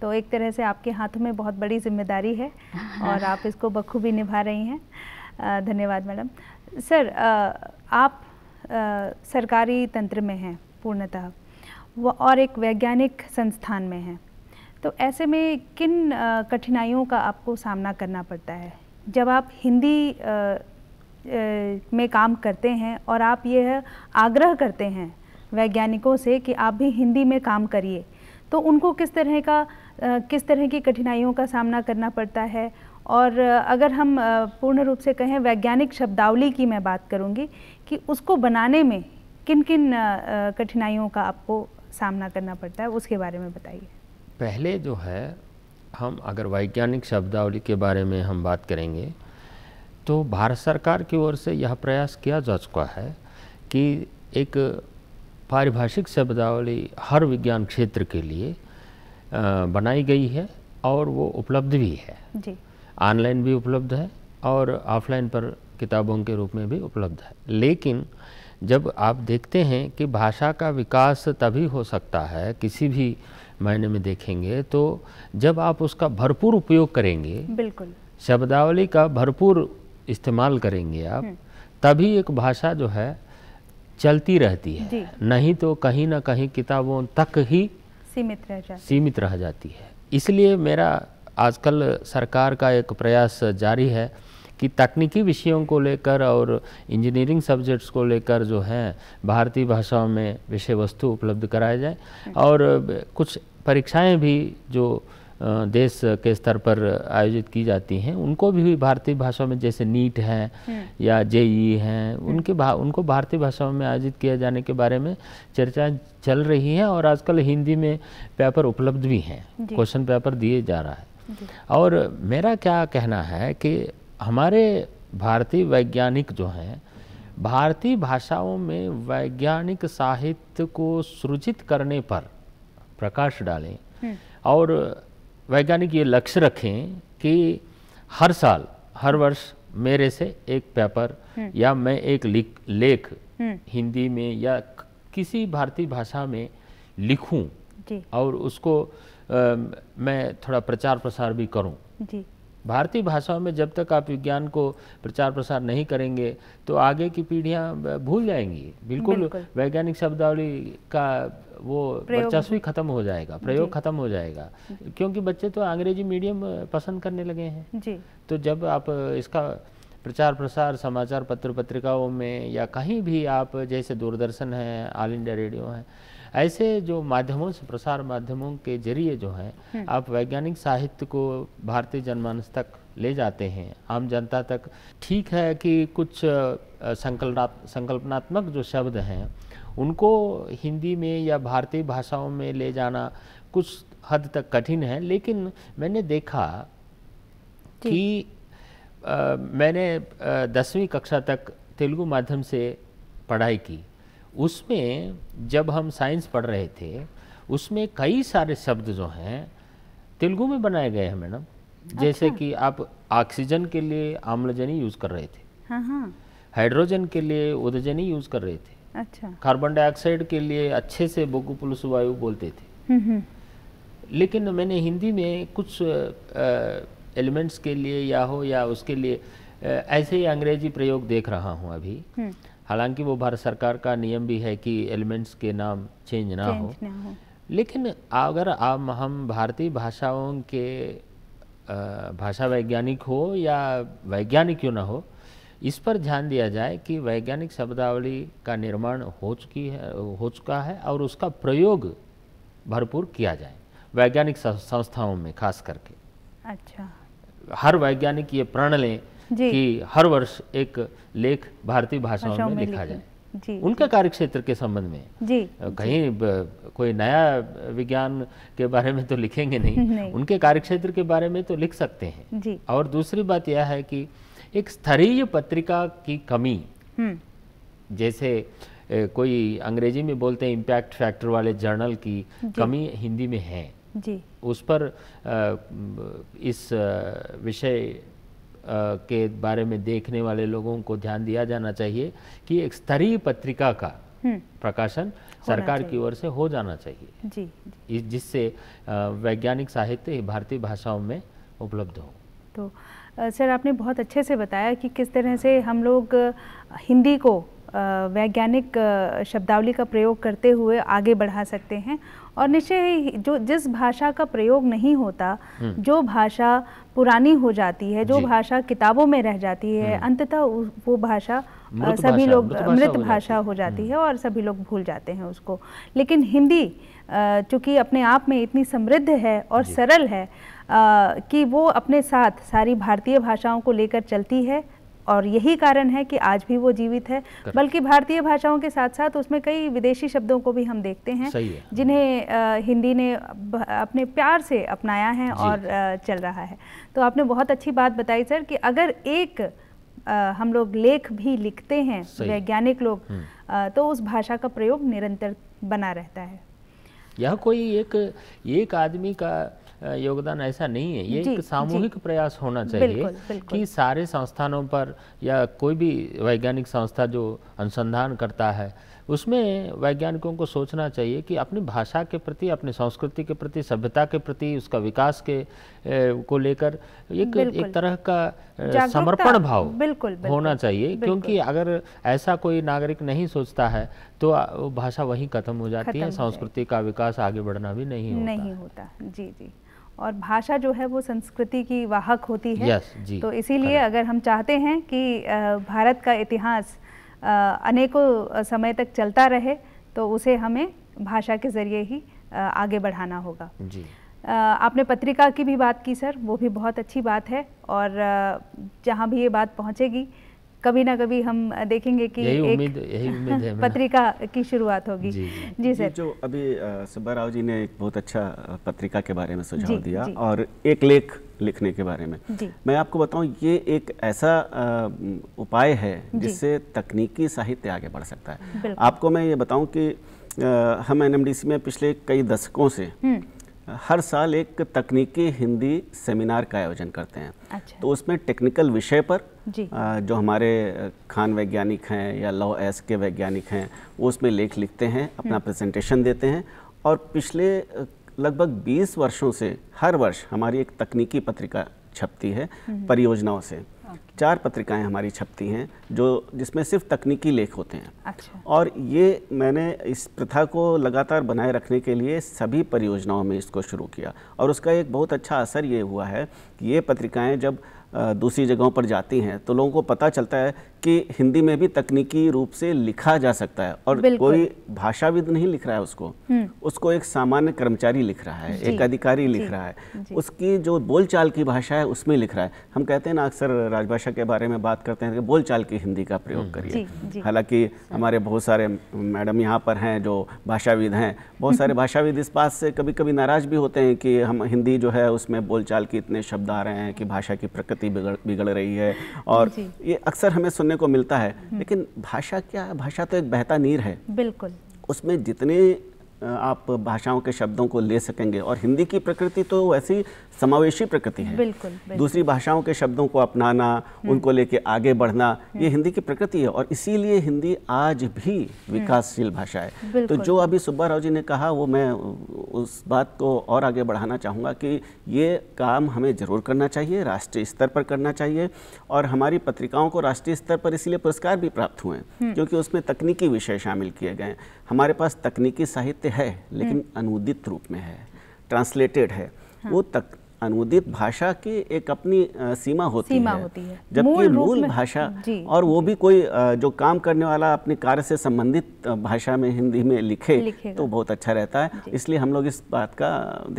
तो एक तरह से आपके हाथों में बहुत बड़ी जिम्मेदारी है [LAUGHS] और आप इसको बखूबी निभा रही हैं धन्यवाद मैडम सर आप सरकारी तंत्र में हैं पूर्णतः और एक वैज्ञानिक संस्थान में हैं तो ऐसे में किन कठिनाइयों का आपको सामना करना पड़ता है जब आप हिंदी में काम करते हैं और आप यह आग्रह करते हैं वैज्ञानिकों से कि आप भी हिंदी में काम करिए तो उनको किस तरह का किस तरह की कठिनाइयों का सामना करना पड़ता है और अगर हम पूर्ण रूप से कहें वैज्ञानिक शब्दावली की मैं बात करूंगी कि उसको बनाने में किन किन कठिनाइयों का आपको सामना करना पड़ता है उसके बारे में बताइए पहले जो है हम अगर वैज्ञानिक शब्दावली के बारे में हम बात करेंगे तो भारत सरकार की ओर से यह प्रयास किया जा चुका है कि एक पारिभाषिक शब्दावली हर विज्ञान क्षेत्र के लिए बनाई गई है और वो उपलब्ध भी है ऑनलाइन भी उपलब्ध है और ऑफलाइन पर किताबों के रूप में भी उपलब्ध है लेकिन जब आप देखते हैं कि भाषा का विकास तभी हो सकता है किसी भी मायने में देखेंगे तो जब आप उसका भरपूर उपयोग करेंगे बिल्कुल शब्दावली का भरपूर इस्तेमाल करेंगे आप हम्म। तभी एक भाषा जो है चलती रहती है नहीं तो कहीं ना कहीं किताबों तक ही सीमित रह जाती सीमित रह जाती है इसलिए मेरा आजकल सरकार का एक प्रयास जारी है कि तकनीकी विषयों को लेकर और इंजीनियरिंग सब्जेक्ट्स को लेकर जो हैं भारतीय भाषाओं में विषय वस्तु उपलब्ध कराए जाए हम्म। और कुछ परीक्षाएं भी जो देश के स्तर पर आयोजित की जाती हैं उनको भी भारतीय भाषा में जैसे नीट है हम्म। या जेई हैं हम्म। उनके भा, उनको भारतीय भाषाओं में आयोजित किया जाने के बारे में चर्चा चल रही है और आजकल हिंदी में पेपर उपलब्ध भी हैं क्वेश्चन पेपर दिए जा रहा है और मेरा क्या कहना है कि हमारे भारतीय वैज्ञानिक जो हैं भारतीय भाषाओं में वैज्ञानिक साहित्य को सृजित करने पर प्रकाश डालें हम्म। और वैज्ञानिक ये लक्ष्य रखें कि हर साल हर वर्ष मेरे से एक पेपर हम्म। या मैं एक लेख हम्म। हिंदी में या किसी भारतीय भाषा में लिखूं और उसको आ, मैं थोड़ा प्रचार प्रसार भी करूं जी भारतीय भाषाओं में जब तक आप विज्ञान को प्रचार प्रसार नहीं करेंगे तो आगे की पीढ़ियां भूल जाएंगी बिल्कुल, बिल्कुल। वैज्ञानिक शब्दावली का वो वर्चस्व ही खत्म हो जाएगा प्रयोग खत्म हो जाएगा क्योंकि बच्चे तो अंग्रेजी मीडियम पसंद करने लगे हैं जी। तो जब आप इसका प्रचार प्रसार समाचार पत्र पत्रिकाओं में या कहीं भी आप जैसे दूरदर्शन है ऑल इंडिया रेडियो है ऐसे जो माध्यमों से प्रसार माध्यमों के जरिए जो है हम्म। आप वैज्ञानिक साहित्य को भारतीय जनमानस तक ले जाते हैं आम जनता तक ठीक है कि कुछ संकल्पना संकल्पनात्मक जो शब्द हैं उनको हिंदी में या भारतीय भाषाओं में ले जाना कुछ हद तक कठिन है लेकिन मैंने देखा कि आ, मैंने दसवीं कक्षा तक तेलुगु माध्यम से पढ़ाई की उसमें जब हम साइंस पढ़ रहे थे उसमें कई सारे शब्द जो हैं तेलुगु में बनाए गए हैं मैडम जैसे अच्छा। कि आप ऑक्सीजन के लिए आम्लजनी यूज कर रहे थे हाँ, हाँ। हाइड्रोजन के लिए उदजनी यूज कर रहे थे अच्छा कार्बन डाइऑक्साइड के लिए अच्छे से बोकू पुलस वायु बोलते थे हम्म, हम्म। लेकिन मैंने हिंदी में कुछ एलिमेंट्स के लिए या हो या उसके लिए ऐसे ही अंग्रेजी प्रयोग देख रहा हूँ अभी हम्म। हालांकि वो भारत सरकार का नियम भी है कि एलिमेंट्स के नाम चेंज ना, चेंज हो।, ना हो लेकिन अगर आप हम भारतीय भाषाओं के भाषा वैज्ञानिक हो या वैज्ञानिक क्यों ना हो इस पर ध्यान दिया जाए कि वैज्ञानिक शब्दावली का निर्माण हो चुकी है हो चुका है और उसका प्रयोग भरपूर किया जाए वैज्ञानिक संस्थाओं में खास करके अच्छा हर वैज्ञानिक ये प्रण लें कि हर वर्ष एक लेख भारतीय भाषाओं में लिखा जाए जी, उनके कार्य क्षेत्र के संबंध में जी, कहीं जी, कोई नया विज्ञान के बारे में तो लिखेंगे नहीं, [LAUGHS] नहीं। उनके कार्य क्षेत्र के बारे में तो लिख सकते हैं जी, और दूसरी बात यह है कि एक स्तरीय पत्रिका की कमी हम्म। जैसे कोई अंग्रेजी में बोलते हैं इम्पैक्ट फैक्टर वाले जर्नल की कमी हिंदी में है जी। उस पर इस विषय के बारे में देखने वाले लोगों को ध्यान दिया जाना चाहिए कि एक स्तरीय पत्रिका का हम्म। प्रकाशन सरकार की ओर से हो जाना चाहिए जी, जिससे वैज्ञानिक साहित्य भारतीय भाषाओं में उपलब्ध हो तो सर आपने बहुत अच्छे से बताया कि किस तरह से हम लोग हिंदी को वैज्ञानिक शब्दावली का प्रयोग करते हुए आगे बढ़ा सकते हैं और निश्चय ही जो जिस भाषा का प्रयोग नहीं होता हम्म। जो भाषा पुरानी हो जाती है जो भाषा किताबों में रह जाती है हम्म। अंततः वो भाषा सभी लोग मृत भाषा हो जाती हम्म। है और सभी लोग भूल जाते हैं उसको लेकिन हिंदी चूँकि अपने आप में इतनी समृद्ध है और सरल है कि वो अपने साथ सारी भारतीय भाषाओं को लेकर चलती है और यही कारण है कि आज भी वो जीवित है बल्कि भारतीय भाषाओं के साथ साथ उसमें कई विदेशी शब्दों को भी हम देखते हैं है। जिन्हें हिंदी ने अपने प्यार से अपनाया है और चल रहा है तो आपने बहुत अच्छी बात बताई सर कि अगर एक आ, हम लोग लेख भी लिखते हैं वैज्ञानिक लोग आ, हम्म। तो उस भाषा का प्रयोग निरंतर बना रहता है यह कोई एक एक आदमी का योगदान ऐसा नहीं है ये एक सामूहिक प्रयास होना चाहिए बिल्कुल, बिल्कुल। कि सारे संस्थानों पर या कोई भी वैज्ञानिक संस्था जो अनुसंधान करता है उसमें वैज्ञानिकों को सोचना चाहिए कि अपनी भाषा के प्रति अपनी संस्कृति के प्रति सभ्यता के प्रति उसका विकास के ए, को लेकर एक एक तरह का समर्पण भाव बिल्कुल, बिल्कुल होना चाहिए बिल्कुल, क्योंकि अगर ऐसा कोई नागरिक नहीं सोचता है तो भाषा वहीं खत्म हो जाती है संस्कृति का विकास आगे बढ़ना भी नहीं होता नहीं होता जी जी और भाषा जो है वो संस्कृति की वाहक होती है yes, जी, तो इसीलिए अगर हम चाहते हैं कि भारत का इतिहास अनेकों समय तक चलता रहे तो उसे हमें भाषा के ज़रिए ही आगे बढ़ाना होगा जी आपने पत्रिका की भी बात की सर वो भी बहुत अच्छी बात है और जहाँ भी ये बात पहुँचेगी कभी ना कभी हम देखेंगे कि यही उम्मीद यही उम्मीद है [LAUGHS] पत्रिका की शुरुआत होगी जी, जी, जी सर जो अभी सुब्बा राव जी ने एक बहुत अच्छा पत्रिका के बारे में सुझाव दिया जी. और एक लेख लिखने के बारे में मैं आपको बताऊं ये एक ऐसा उपाय है जिससे तकनीकी साहित्य आगे बढ़ सकता है आपको मैं ये बताऊं कि हम एनएमडीसी में पिछले कई दशकों से हम्म। हर साल एक तकनीकी हिंदी सेमिनार का आयोजन करते हैं अच्छा। तो उसमें टेक्निकल विषय पर जो हमारे खान वैज्ञानिक हैं या लॉ एस के वैज्ञानिक हैं वो उसमें लेख लिखते हैं हम्म। अपना प्रेजेंटेशन देते हैं और पिछले लगभग 20 वर्षों से हर वर्ष हमारी एक तकनीकी पत्रिका छपती है हम्म। परियोजनाओं से चार पत्रिकाएं हमारी छपती हैं जो जिसमें सिर्फ तकनीकी लेख होते हैं अच्छा। और ये मैंने इस प्रथा को लगातार बनाए रखने के लिए सभी परियोजनाओं में इसको शुरू किया और उसका एक बहुत अच्छा असर ये हुआ है कि ये पत्रिकाएं जब दूसरी जगहों पर जाती हैं तो लोगों को पता चलता है कि हिंदी में भी तकनीकी रूप से लिखा जा सकता है और कोई भाषाविद नहीं लिख रहा है उसको हम्म। उसको एक सामान्य कर्मचारी लिख रहा है एक अधिकारी लिख रहा है उसकी जो बोलचाल की भाषा है उसमें लिख रहा है हम कहते हैं ना अक्सर राजभाषा के बारे में बात करते हैं कि बोलचाल की हिंदी का प्रयोग हम्म। करिए हालांकि हमारे बहुत सारे मैडम यहाँ पर हैं जो भाषाविद हैं बहुत सारे [LAUGHS] भाषाविद इस बात से कभी कभी नाराज भी होते हैं कि हम हिंदी जो है उसमें बोलचाल के इतने शब्द आ रहे हैं कि भाषा की प्रकृति बिगड़ बिगड़ रही है और ये अक्सर हमें सुनने सुनने को मिलता है हम्म। लेकिन भाषा क्या है भाषा तो एक बहता नीर है बिल्कुल उसमें जितने आप भाषाओं के शब्दों को ले सकेंगे और हिंदी की प्रकृति तो वैसी समावेशी प्रकृति है बिल्कुल, बिल्कुल। दूसरी भाषाओं के शब्दों को अपनाना हम्म। उनको लेके आगे बढ़ना ये हम्म। हिंदी की प्रकृति है और इसीलिए हिंदी आज भी हम्म। विकासशील भाषा है तो जो अभी सुब्बा राव जी ने कहा वो मैं उस बात को और आगे बढ़ाना चाहूँगा कि ये काम हमें ज़रूर करना चाहिए राष्ट्रीय स्तर पर करना चाहिए और हमारी पत्रिकाओं को राष्ट्रीय स्तर पर इसलिए पुरस्कार भी प्राप्त हुए क्योंकि उसमें तकनीकी विषय शामिल किए गए हमारे पास तकनीकी साहित्य है लेकिन हम्म। अनुदित रूप में है ट्रांसलेटेड है हाँ। वो तक अनुदित भाषा की एक अपनी सीमा होती सीमा है, है। जबकि मूल भाषा और वो भी कोई जो काम करने वाला अपने कार्य से संबंधित भाषा में हिंदी में लिखे तो बहुत अच्छा रहता है इसलिए हम लोग इस बात का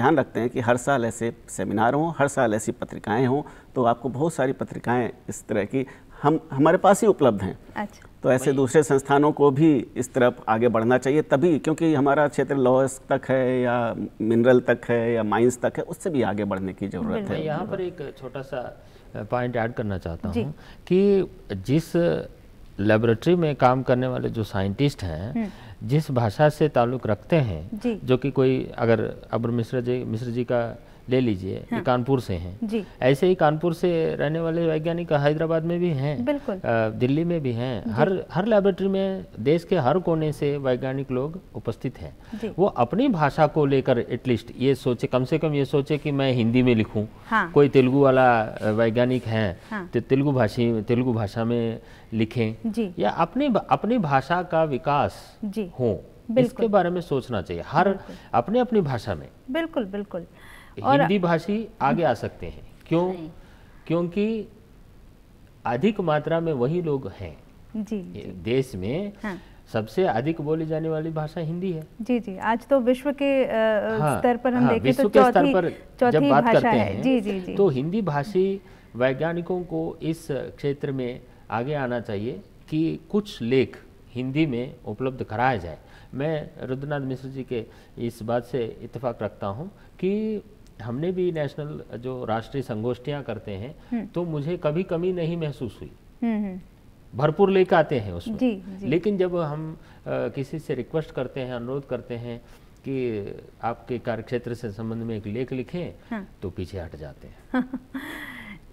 ध्यान रखते हैं कि हर साल ऐसे सेमिनार हों हर साल ऐसी पत्रिकाएं हों तो आपको बहुत सारी पत्रिकाएं इस तरह की हम हमारे पास ही उपलब्ध हैं अच्छा। तो ऐसे दूसरे संस्थानों को भी इस तरफ आगे बढ़ना चाहिए तभी क्योंकि हमारा क्षेत्र लॉस तक है या मिनरल तक है या माइंस तक है उससे भी आगे बढ़ने की ज़रूरत है यहाँ पर एक छोटा सा पॉइंट ऐड करना चाहता हूँ कि जिस लेबोरेटरी में काम करने वाले जो साइंटिस्ट हैं हम्म। जिस भाषा से ताल्लुक़ रखते हैं जो कि कोई अगर अबर मिश्र जी मिश्र जी का ले लीजिए हाँ। कानपुर से हैं ऐसे ही कानपुर से रहने वाले वैज्ञानिक हैदराबाद में भी हैं बिल्कुल दिल्ली में भी हैं हर हर लेबोरेटरी में देश के हर कोने से वैज्ञानिक लोग उपस्थित हैं वो अपनी भाषा को लेकर एटलीस्ट ये सोचे कम से कम ये सोचे कि मैं हिंदी में लिखूँ हाँ। कोई तेलुगु वाला वैज्ञानिक है हाँ। तो तेलुगु भाषी तेलुगु भाषा में लिखें या अपनी अपनी भाषा का विकास हो इसके बारे में सोचना चाहिए हर अपने अपनी भाषा में बिल्कुल बिल्कुल हिंदी भाषी आगे आ सकते हैं क्यों क्योंकि अधिक मात्रा में वही लोग हैं जी, जी देश में हाँ। सबसे अधिक बोली जाने वाली भाषा हिंदी है जी जी आज तो विश्व के हाँ, स्तर पर हम हाँ, तो विश्व तो के स्तर पर जब बात करते हैं जी जी जी तो हिंदी भाषी वैज्ञानिकों को इस क्षेत्र में आगे आना चाहिए कि कुछ लेख हिंदी में उपलब्ध कराया जाए मैं रुद्रनाथ मिश्र जी के इस बात से इतफाक रखता हूँ कि हमने भी नेशनल जो राष्ट्रीय संगोष्ठियां करते हैं हम्म। तो मुझे कभी कमी नहीं महसूस हुई हम्म, हम्म। भरपूर लेकर आते हैं उसमें जी, जी। लेकिन जब हम आ, किसी से रिक्वेस्ट करते हैं अनुरोध करते हैं कि आपके कार्यक्षेत्र से संबंध में एक लेख लिखें हाँ। तो पीछे हट जाते हैं [LAUGHS]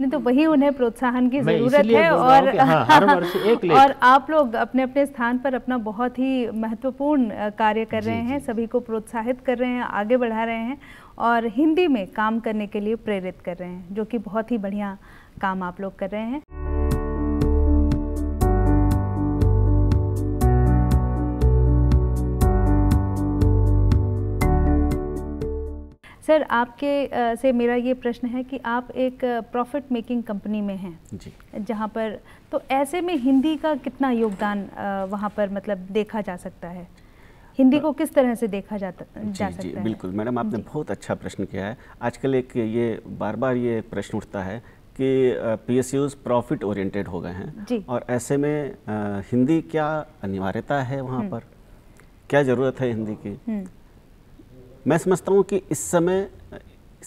नहीं तो वही उन्हें प्रोत्साहन की जरूरत है और हाँ, हर वर्ष [LAUGHS] एक लेख। और आप लोग अपने अपने स्थान पर अपना बहुत ही महत्वपूर्ण कार्य कर रहे हैं सभी को प्रोत्साहित कर रहे हैं आगे बढ़ा रहे हैं और हिंदी में काम करने के लिए प्रेरित कर रहे हैं जो कि बहुत ही बढ़िया काम आप लोग कर रहे हैं सर आपके से मेरा ये प्रश्न है कि आप एक प्रॉफिट मेकिंग कंपनी में हैं जहाँ पर तो ऐसे में हिंदी का कितना योगदान वहाँ पर मतलब देखा जा सकता है हिंदी को किस तरह से देखा जाता जा सकता जी, है बिल्कुल मैडम आपने बहुत अच्छा प्रश्न किया है आजकल एक ये बार बार ये प्रश्न उठता है कि पी प्रॉफिट ओरिएंटेड हो गए हैं और ऐसे में आ, हिंदी क्या अनिवार्यता है वहाँ हम्म। पर क्या ज़रूरत है हिंदी की हम्म। मैं समझता हूँ कि इस समय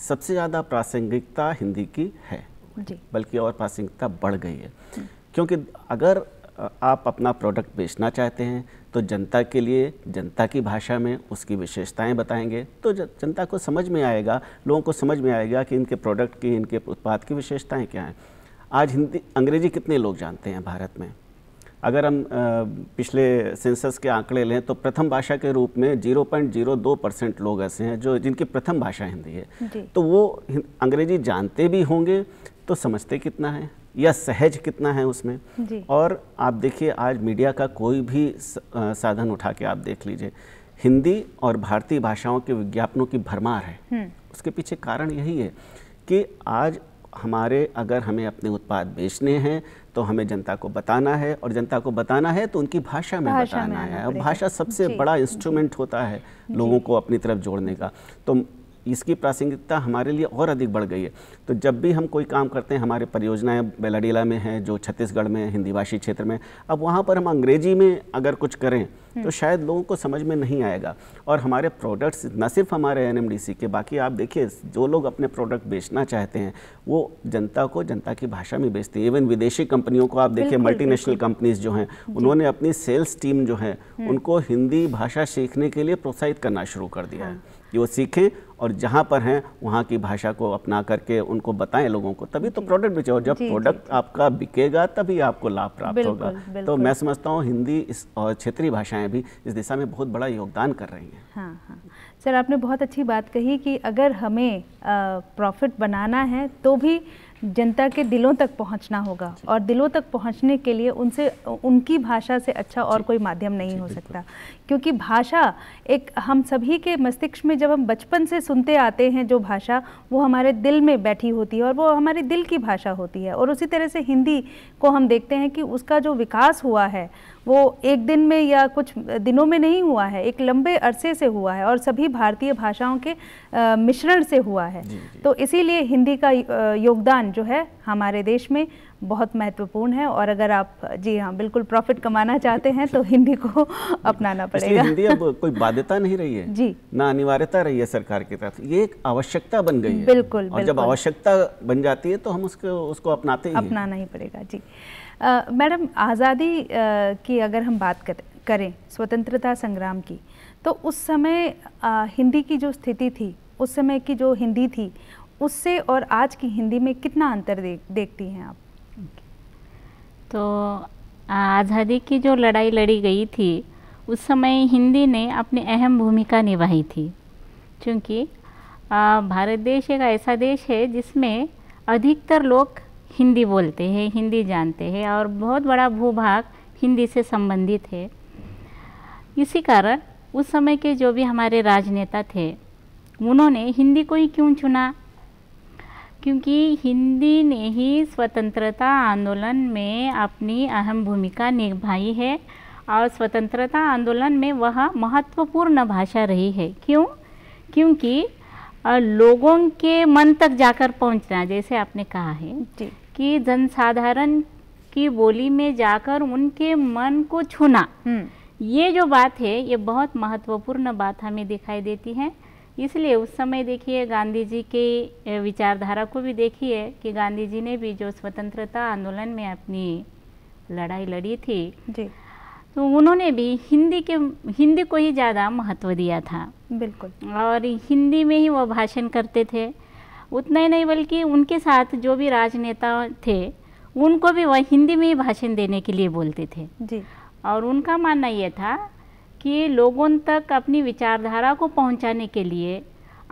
सबसे ज़्यादा प्रासंगिकता हिंदी की है बल्कि और प्रासंगिकता बढ़ गई है हम्म। क्योंकि अगर आप अपना प्रोडक्ट बेचना चाहते हैं तो जनता के लिए जनता की भाषा में उसकी विशेषताएं बताएंगे तो जनता को समझ में आएगा लोगों को समझ में आएगा कि इनके प्रोडक्ट की इनके उत्पाद की विशेषताएं क्या हैं आज हिंदी अंग्रेजी कितने लोग जानते हैं भारत में अगर हम पिछले सेंसस के आंकड़े लें तो प्रथम भाषा के रूप में 0.02 परसेंट लोग ऐसे हैं जो जिनकी प्रथम भाषा हिंदी है तो वो अंग्रेजी जानते भी होंगे तो समझते कितना है या सहज कितना है उसमें और आप देखिए आज मीडिया का कोई भी साधन उठा के आप देख लीजिए हिंदी और भारतीय भाषाओं के विज्ञापनों की भरमार है हम्म। उसके पीछे कारण यही है कि आज हमारे अगर हमें अपने उत्पाद बेचने हैं तो हमें जनता को बताना है और जनता को बताना है तो उनकी भाषा में भाषा बताना में है और भाषा सबसे बड़ा इंस्ट्रूमेंट होता है लोगों को अपनी तरफ जोड़ने का तो इसकी प्रासंगिकता हमारे लिए और अधिक बढ़ गई है तो जब भी हम कोई काम करते हैं हमारे परियोजनाएं बेलाडीला में हैं जो छत्तीसगढ़ में हिंदी भाषी क्षेत्र में अब वहाँ पर हम अंग्रेजी में अगर कुछ करें तो हम्म। शायद लोगों को समझ में नहीं आएगा और हमारे प्रोडक्ट्स न सिर्फ हमारे एन के बाकी आप देखिए जो लोग अपने प्रोडक्ट बेचना चाहते हैं वो जनता को जनता की भाषा में बेचते हैं इवन विदेशी कंपनियों को आप देखिए मल्टीनेशनल कंपनीज जो हैं उन्होंने अपनी सेल्स टीम जो है हम्म। उनको हिंदी भाषा सीखने के लिए प्रोत्साहित करना शुरू कर दिया है हाँ। कि वो सीखें और जहाँ पर हैं वहाँ की भाषा को अपना करके उनको बताएं लोगों को तभी तो प्रोडक्ट बेचे और जब प्रोडक्ट आपका बिकेगा तभी आपको लाभ प्राप्त होगा तो मैं समझता हूँ हिंदी इस और क्षेत्रीय भाषाएं भी इस दिशा में बहुत बड़ा योगदान कर रही हैं हाँ हाँ सर आपने बहुत अच्छी बात कही कि अगर हमें प्रॉफिट बनाना है तो भी जनता के दिलों तक पहुंचना होगा और दिलों तक पहुंचने के लिए उनसे उनकी भाषा से अच्छा और कोई माध्यम नहीं हो सकता क्योंकि भाषा एक हम सभी के मस्तिष्क में जब हम बचपन से सुनते आते हैं जो भाषा वो हमारे दिल में बैठी होती है और वो हमारे दिल की भाषा होती है और उसी तरह से हिंदी को हम देखते हैं कि उसका जो विकास हुआ है वो एक दिन में या कुछ दिनों में नहीं हुआ है एक लंबे अरसे से हुआ है और सभी भारतीय भाषाओं के मिश्रण से हुआ है जी, जी। तो इसीलिए हिंदी का योगदान जो है हमारे देश में बहुत महत्वपूर्ण है और अगर आप जी हाँ बिल्कुल प्रॉफिट कमाना चाहते हैं तो हिंदी को [LAUGHS] अपनाना पड़ेगा हिंदी अब कोई बाध्यता नहीं रही है जी ना अनिवार्यता रही है सरकार की तरफ ये एक आवश्यकता बन गई है बिल्कुल और जब आवश्यकता बन जाती है तो हम उसको उसको अपनाते ही अपनाना ही पड़ेगा जी मैडम आज़ादी की अगर हम बात करें करें स्वतंत्रता संग्राम की तो उस समय हिंदी की जो स्थिति थी उस समय की जो हिंदी थी उससे और आज की हिंदी में कितना अंतर दे, देखती हैं आप तो आज़ादी की जो लड़ाई लड़ी गई थी उस समय हिंदी ने अपनी अहम भूमिका निभाई थी क्योंकि भारत देश एक ऐसा देश है जिसमें अधिकतर लोग हिंदी बोलते हैं हिंदी जानते हैं और बहुत बड़ा भूभाग हिंदी से संबंधित है इसी कारण उस समय के जो भी हमारे राजनेता थे उन्होंने हिंदी को ही क्यों चुना क्योंकि हिंदी ने ही स्वतंत्रता आंदोलन में अपनी अहम भूमिका निभाई है और स्वतंत्रता आंदोलन में वह महत्वपूर्ण भाषा रही है क्यों क्योंकि लोगों के मन तक जाकर पहुंचना जैसे आपने कहा है कि जनसाधारण की बोली में जाकर उनके मन को छूना हम्म। ये जो बात है ये बहुत महत्वपूर्ण बात हमें दिखाई देती है इसलिए उस समय देखिए गांधी जी के विचारधारा को भी देखिए कि गांधी जी ने भी जो स्वतंत्रता आंदोलन में अपनी लड़ाई लड़ी थी जी तो उन्होंने भी हिंदी के हिंदी को ही ज़्यादा महत्व दिया था बिल्कुल और हिंदी में ही वह भाषण करते थे उतना ही नहीं बल्कि उनके साथ जो भी राजनेता थे उनको भी वह हिंदी में ही भाषण देने के लिए बोलते थे जी और उनका मानना यह था कि लोगों तक अपनी विचारधारा को पहुंचाने के लिए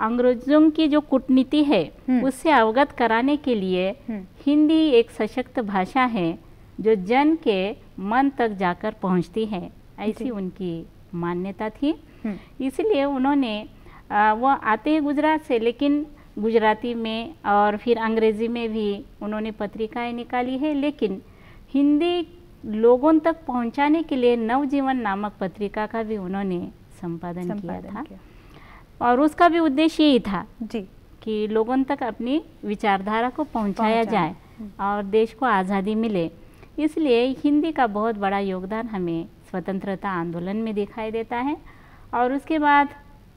अंग्रेजों की जो कूटनीति है हम्म। उससे अवगत कराने के लिए हम्म। हिंदी एक सशक्त भाषा है जो जन के मन तक जाकर पहुंचती है ऐसी उनकी मान्यता थी हम्म। इसलिए उन्होंने वो आते हैं गुजरात से लेकिन गुजराती में और फिर अंग्रेज़ी में भी उन्होंने पत्रिकाएं निकाली है लेकिन हिंदी लोगों तक पहुंचाने के लिए नवजीवन नामक पत्रिका का भी उन्होंने संपादन, संपादन किया था किया। और उसका भी उद्देश्य यही था जी कि लोगों तक अपनी विचारधारा को पहुंचाया जाए हम्म। और देश को आज़ादी मिले इसलिए हिंदी का बहुत बड़ा योगदान हमें स्वतंत्रता आंदोलन में दिखाई देता है और उसके बाद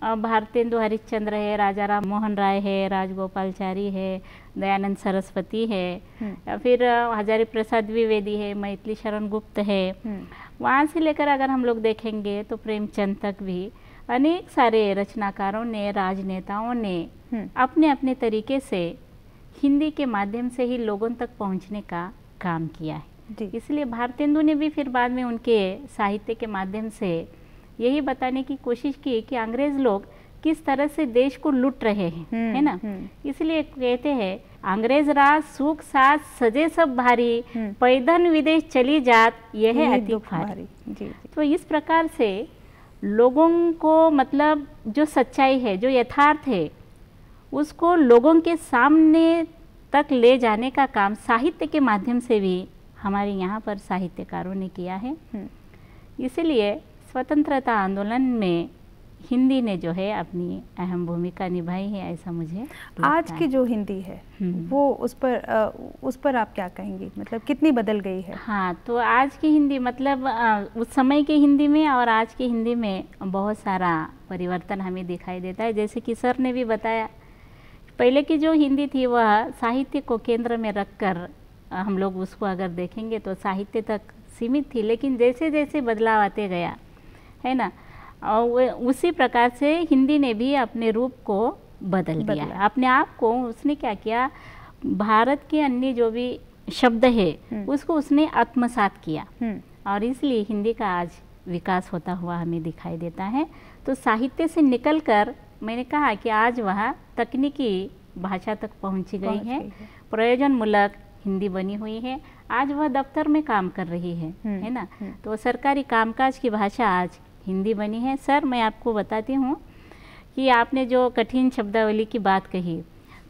भारतेंदु हरिश्चंद्र है राजा राम मोहन राय है राजगोपालचारी है दयानंद सरस्वती है हम्म। फिर हजारी प्रसाद द्विवेदी है मैथिली शरण गुप्त है हम्म। वहाँ से लेकर अगर हम लोग देखेंगे तो प्रेमचंद तक भी अनेक सारे रचनाकारों ने राजनेताओं ने हम्म। अपने अपने तरीके से हिंदी के माध्यम से ही लोगों तक पहुँचने का काम किया है इसलिए भारतेंदु ने भी फिर बाद में उनके साहित्य के माध्यम से यही बताने की कोशिश की कि अंग्रेज लोग किस तरह से देश को लूट रहे हैं हम्म, है ना हम्म। इसलिए कहते हैं अंग्रेज राज सुख साथ सजे सब भारी हम्म। पैदन विदेश चली जात यह अति भारी तो इस प्रकार से लोगों को मतलब जो सच्चाई है जो यथार्थ है उसको लोगों के सामने तक ले जाने का काम साहित्य के माध्यम से भी हमारे यहाँ पर साहित्यकारों ने किया है इसीलिए स्वतंत्रता आंदोलन में हिंदी ने जो है अपनी अहम भूमिका निभाई है ऐसा मुझे आज की जो हिंदी है हम्म। वो उस पर आ, उस पर आप क्या कहेंगी मतलब कितनी बदल गई है हाँ तो आज की हिंदी मतलब आ, उस समय की हिंदी में और आज की हिंदी में बहुत सारा परिवर्तन हमें दिखाई देता है जैसे कि सर ने भी बताया पहले की जो हिंदी थी वह साहित्य को केंद्र में रख कर हम लोग उसको अगर देखेंगे तो साहित्य तक सीमित थी लेकिन जैसे जैसे बदलाव आते गया है ना और उसी प्रकार से हिंदी ने भी अपने रूप को बदल दिया अपने आप को उसने क्या किया भारत के अन्य जो भी शब्द है हम्म। उसको उसने आत्मसात किया हम्म। और इसलिए हिंदी का आज विकास होता हुआ हमें दिखाई देता है तो साहित्य से निकलकर मैंने कहा कि आज वह तकनीकी भाषा तक पहुंची गई है, है। प्रयोजनमूलक हिंदी बनी हुई है आज वह दफ्तर में काम कर रही है हम्म। है ना तो सरकारी कामकाज की भाषा आज हिंदी बनी है सर मैं आपको बताती हूँ कि आपने जो कठिन शब्दावली की बात कही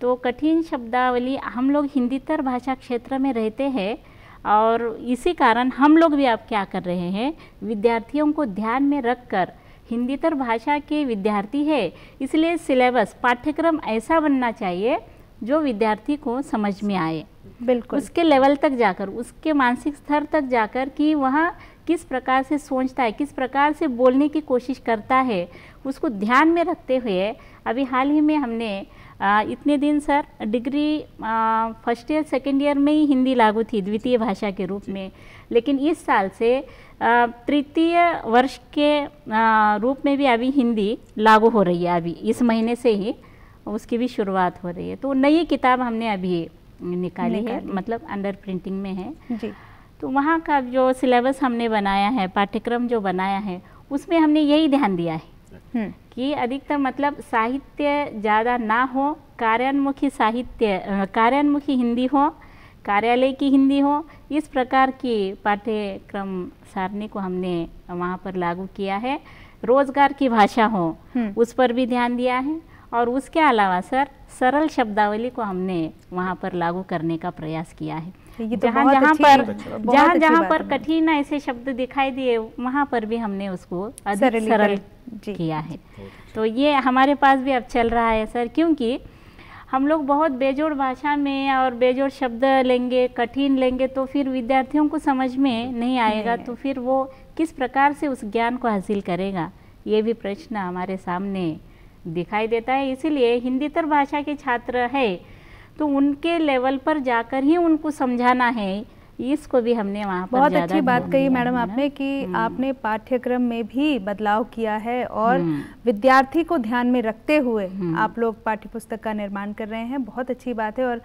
तो कठिन शब्दावली हम लोग हिंदीतर भाषा क्षेत्र में रहते हैं और इसी कारण हम लोग भी आप क्या कर रहे हैं विद्यार्थियों को ध्यान में रखकर हिंदीतर भाषा के विद्यार्थी है इसलिए सिलेबस पाठ्यक्रम ऐसा बनना चाहिए जो विद्यार्थी को समझ में आए बिल्कुल उसके लेवल तक जाकर उसके मानसिक स्तर तक जाकर कि वह किस प्रकार से सोचता है किस प्रकार से बोलने की कोशिश करता है उसको ध्यान में रखते हुए अभी हाल ही में हमने आ, इतने दिन sir degree first year second year में ही हिंदी लागू थी द्वितीय भाषा के रूप में लेकिन इस साल से तृतीय वर्ष के आ, रूप में भी अभी हिंदी लागू हो रही है अभी इस महीने से ही उसकी भी शुरुआत हो रही है तो नई किताब हमने अभी निकाली, निकाली है मतलब अंडर प्रिंटिंग में है जी तो वहाँ का जो सिलेबस हमने बनाया है पाठ्यक्रम जो बनाया है उसमें हमने यही ध्यान दिया है हम्म। कि अधिकतर मतलब साहित्य ज़्यादा ना हो कार्यान्मुखी साहित्य कार्यान्मुखी हिंदी हो कार्यालय की हिंदी हो इस प्रकार की पाठ्यक्रम सारणी को हमने वहाँ पर लागू किया है रोजगार की भाषा हो हम्म। उस पर भी ध्यान दिया है और उसके अलावा सर सरल शब्दावली को हमने वहाँ पर लागू करने का प्रयास किया है ये तो जहाँ जहाँ पर जहाँ जहाँ पर कठिन ऐसे शब्द दिखाई दिए वहाँ पर भी हमने उसको अधिक सरल किया है अच्छा। तो ये हमारे पास भी अब चल रहा है सर क्योंकि हम लोग बहुत बेजोड़ भाषा में और बेजोड़ शब्द लेंगे कठिन लेंगे तो फिर विद्यार्थियों को समझ में नहीं आएगा तो फिर वो किस प्रकार से उस ज्ञान को हासिल करेगा ये भी प्रश्न हमारे सामने दिखाई देता है इसीलिए हिंदीतर भाषा के छात्र है तो उनके लेवल पर जाकर ही उनको समझाना है इसको भी हमने वहाँ बहुत अच्छी बात कही मैडम आपने कि हम्म। आपने पाठ्यक्रम में भी बदलाव किया है और हम्म। विद्यार्थी को ध्यान में रखते हुए हम्म। आप लोग पाठ्य पुस्तक का निर्माण कर रहे हैं बहुत अच्छी बात है और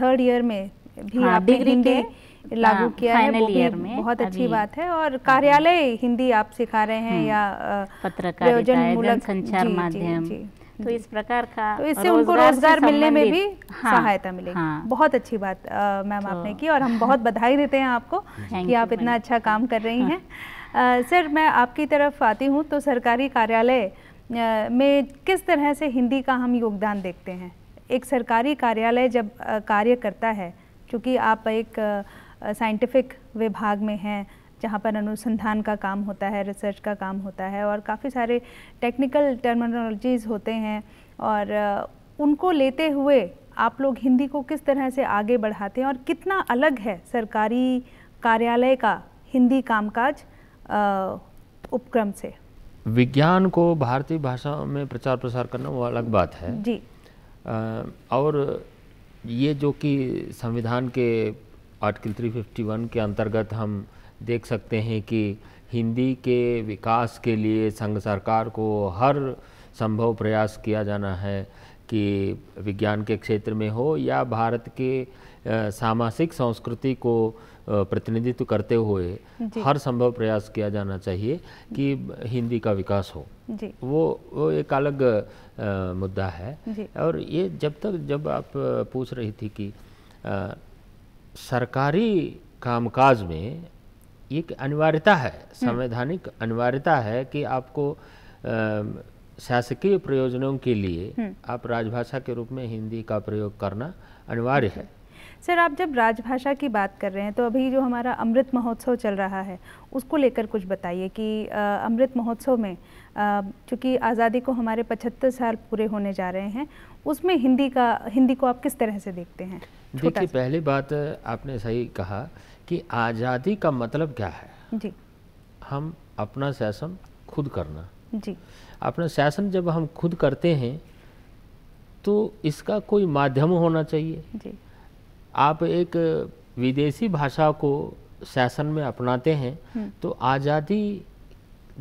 थर्ड ईयर में भी हाँ, आपने हिंदी लागू हाँ, किया है वो भी में बहुत अच्छी बात है और हाँ। कार्यालय हिंदी आप सिखा रहे हैं या पत्रकार संचार माध्यम तो इस प्रकार का तो इससे उनको रोजगार मिलने में भी हाँ, सहायता मिलेगी हाँ, बहुत अच्छी बात मैम तो, आपने की और हम बहुत बधाई देते हैं आपको [LAUGHS] कि आप इतना अच्छा काम कर रही हाँ। हैं सर मैं आपकी तरफ आती हूँ तो सरकारी कार्यालय में किस तरह से हिंदी का हम योगदान देखते हैं एक सरकारी कार्यालय जब कार्य करता है क्योंकि आप एक साइंटिफिक विभाग में हैं जहाँ पर अनुसंधान का काम होता है रिसर्च का काम होता है और काफ़ी सारे टेक्निकल टर्मिनोलॉजीज़ होते हैं और उनको लेते हुए आप लोग हिंदी को किस तरह से आगे बढ़ाते हैं और कितना अलग है सरकारी कार्यालय का हिंदी कामकाज उपक्रम से विज्ञान को भारतीय भाषा में प्रचार प्रसार करना वो अलग बात है जी आ, और ये जो कि संविधान के आर्टिकल 351 के अंतर्गत हम देख सकते हैं कि हिंदी के विकास के लिए संघ सरकार को हर संभव प्रयास किया जाना है कि विज्ञान के क्षेत्र में हो या भारत के सामासिक संस्कृति को प्रतिनिधित्व करते हुए हर संभव प्रयास किया जाना चाहिए कि हिंदी का विकास हो वो वो एक अलग मुद्दा है और ये जब तक जब आप पूछ रही थी कि आ, सरकारी कामकाज में एक अनिवार्यता है हम्म। संवैधानिक अनिवार्यता है कि आपको शासकीय प्रयोजनों के लिए हम्म। आप राजभाषा के रूप में हिंदी का प्रयोग करना अनिवार्य है सर आप जब राजभाषा की बात कर रहे हैं तो अभी जो हमारा अमृत महोत्सव चल रहा है उसको लेकर कुछ बताइए कि अमृत महोत्सव में चूँकि आज़ादी को हमारे 75 साल पूरे होने जा रहे हैं उसमें हिंदी का हिंदी को आप किस तरह से देखते हैं देखिए पहली बात आपने सही कहा कि आज़ादी का मतलब क्या है जी हम अपना शासन खुद करना जी अपना शासन जब हम खुद करते हैं तो इसका कोई माध्यम होना चाहिए जी आप एक विदेशी भाषा को शासन में अपनाते हैं हम्म। तो आज़ादी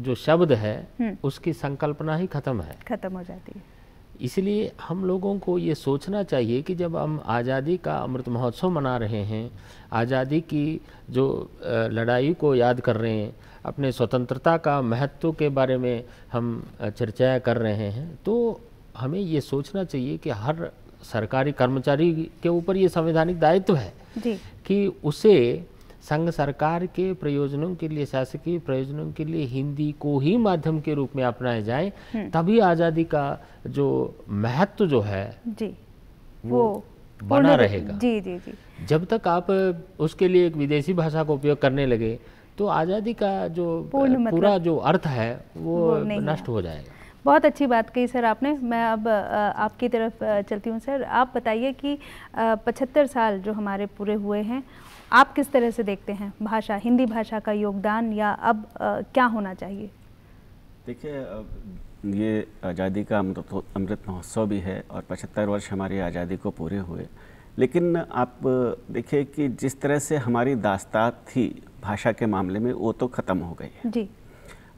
जो शब्द है हम्म। उसकी संकल्पना ही खत्म है खत्म हो जाती है इसलिए हम लोगों को ये सोचना चाहिए कि जब हम आज़ादी का अमृत महोत्सव मना रहे हैं आज़ादी की जो लड़ाई को याद कर रहे हैं अपने स्वतंत्रता का महत्व के बारे में हम चर्चा कर रहे हैं तो हमें ये सोचना चाहिए कि हर सरकारी कर्मचारी के ऊपर ये संवैधानिक दायित्व है कि उसे संघ सरकार के प्रयोजनों के लिए शासकीय प्रयोजनों के लिए हिंदी को ही माध्यम के रूप में अपनाया जाए हम्म। तभी आज़ादी का जो महत्व जो है जी वो बना रहेगा जी जी जी जब तक आप उसके लिए एक विदेशी भाषा का उपयोग करने लगे तो आज़ादी का जो मतलब पूरा मतलब, जो अर्थ है वो, वो नष्ट हो जाएगा बहुत अच्छी बात कही सर आपने मैं अब आपकी तरफ चलती हूँ सर आप बताइए कि पचहत्तर साल जो हमारे पूरे हुए हैं आप किस तरह से देखते हैं भाषा हिंदी भाषा का योगदान या अब क्या होना चाहिए देखिए ये आज़ादी का अमृत अमृत महोत्सव भी है और पचहत्तर वर्ष हमारी आज़ादी को पूरे हुए लेकिन आप देखिए कि जिस तरह से हमारी दास्ता थी भाषा के मामले में वो तो ख़त्म हो गई है जी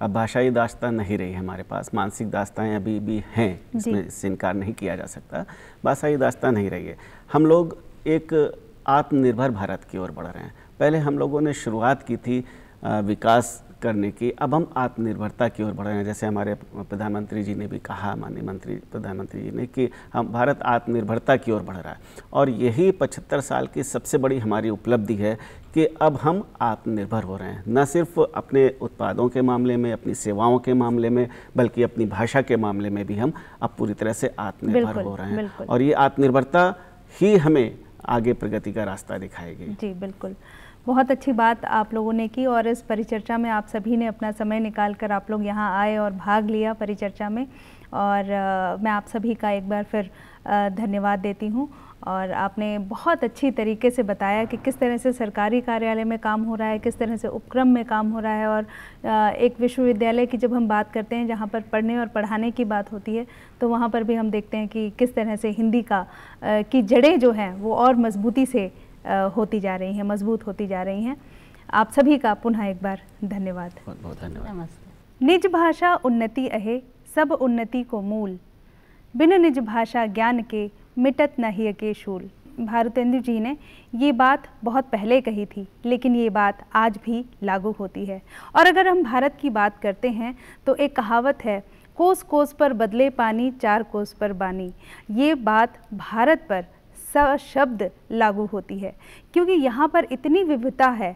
अब भाषाई दास्तान नहीं रही हमारे पास मानसिक दास्ताएँ अभी भी हैं इसमें इससे इनकार नहीं किया जा सकता भाषाई दास्तान नहीं रही है हम लोग एक आत्मनिर्भर भारत की ओर बढ़ रहे हैं पहले हम लोगों ने शुरुआत की थी विकास करने की अब हम आत्मनिर्भरता की ओर बढ़ रहे हैं जैसे हमारे प्रधानमंत्री जी ने भी कहा माननीय मंत्री प्रधानमंत्री जी ने कि हम भारत आत्मनिर्भरता की ओर बढ़ रहा है और यही पचहत्तर साल की सबसे बड़ी हमारी उपलब्धि है कि अब हम आत्मनिर्भर हो रहे हैं न सिर्फ अपने उत्पादों के मामले में अपनी सेवाओं के मामले में बल्कि अपनी भाषा के मामले में भी हम अब पूरी तरह से आत्मनिर्भर हो रहे हैं और ये आत्मनिर्भरता ही हमें आगे प्रगति का रास्ता दिखाएगी जी बिल्कुल बहुत अच्छी बात आप लोगों ने की और इस परिचर्चा में आप सभी ने अपना समय निकाल कर आप लोग यहाँ आए और भाग लिया परिचर्चा में और आ, मैं आप सभी का एक बार फिर धन्यवाद देती हूँ और आपने बहुत अच्छी तरीके से बताया कि किस तरह से सरकारी कार्यालय में काम हो रहा है किस तरह से उपक्रम में काम हो रहा है और एक विश्वविद्यालय की जब हम बात करते हैं जहाँ पर पढ़ने और पढ़ाने की बात होती है तो वहाँ पर भी हम देखते हैं कि किस तरह से हिंदी का की जड़ें जो हैं वो और मजबूती से होती जा रही हैं मजबूत होती जा रही हैं आप सभी का पुनः एक बार धन्यवाद बहुत बहुत धन्यवाद नमस्ते निज भाषा उन्नति अहे सब उन्नति को मूल बिन निज भाषा ज्ञान के मिटत नहीं के शूल भारतेंद्र जी ने ये बात बहुत पहले कही थी लेकिन ये बात आज भी लागू होती है और अगर हम भारत की बात करते हैं तो एक कहावत है कोस कोस पर बदले पानी चार कोस पर बानी ये बात भारत पर शब्द लागू होती है क्योंकि यहाँ पर इतनी विविधता है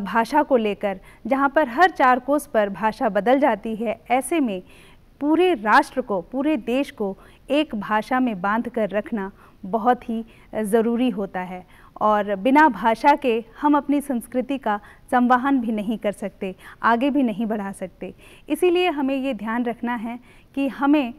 भाषा को लेकर जहाँ पर हर चार कोस पर भाषा बदल जाती है ऐसे में पूरे राष्ट्र को पूरे देश को एक भाषा में बांध कर रखना बहुत ही ज़रूरी होता है और बिना भाषा के हम अपनी संस्कृति का संवाहन भी नहीं कर सकते आगे भी नहीं बढ़ा सकते इसीलिए हमें ये ध्यान रखना है कि हमें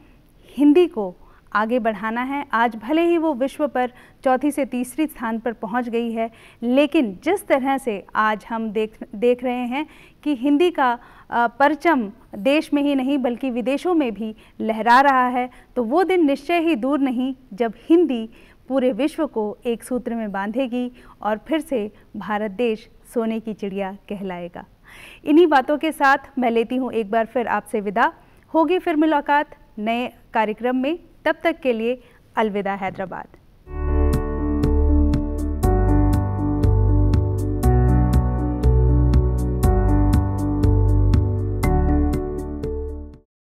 हिंदी को आगे बढ़ाना है आज भले ही वो विश्व पर चौथी से तीसरी स्थान पर पहुंच गई है लेकिन जिस तरह से आज हम देख देख रहे हैं कि हिंदी का परचम देश में ही नहीं बल्कि विदेशों में भी लहरा रहा है तो वो दिन निश्चय ही दूर नहीं जब हिंदी पूरे विश्व को एक सूत्र में बांधेगी और फिर से भारत देश सोने की चिड़िया कहलाएगा इन्हीं बातों के साथ मैं लेती हूँ एक बार फिर आपसे विदा होगी फिर मुलाकात नए कार्यक्रम में तब तक के लिए अलविदा हैदराबाद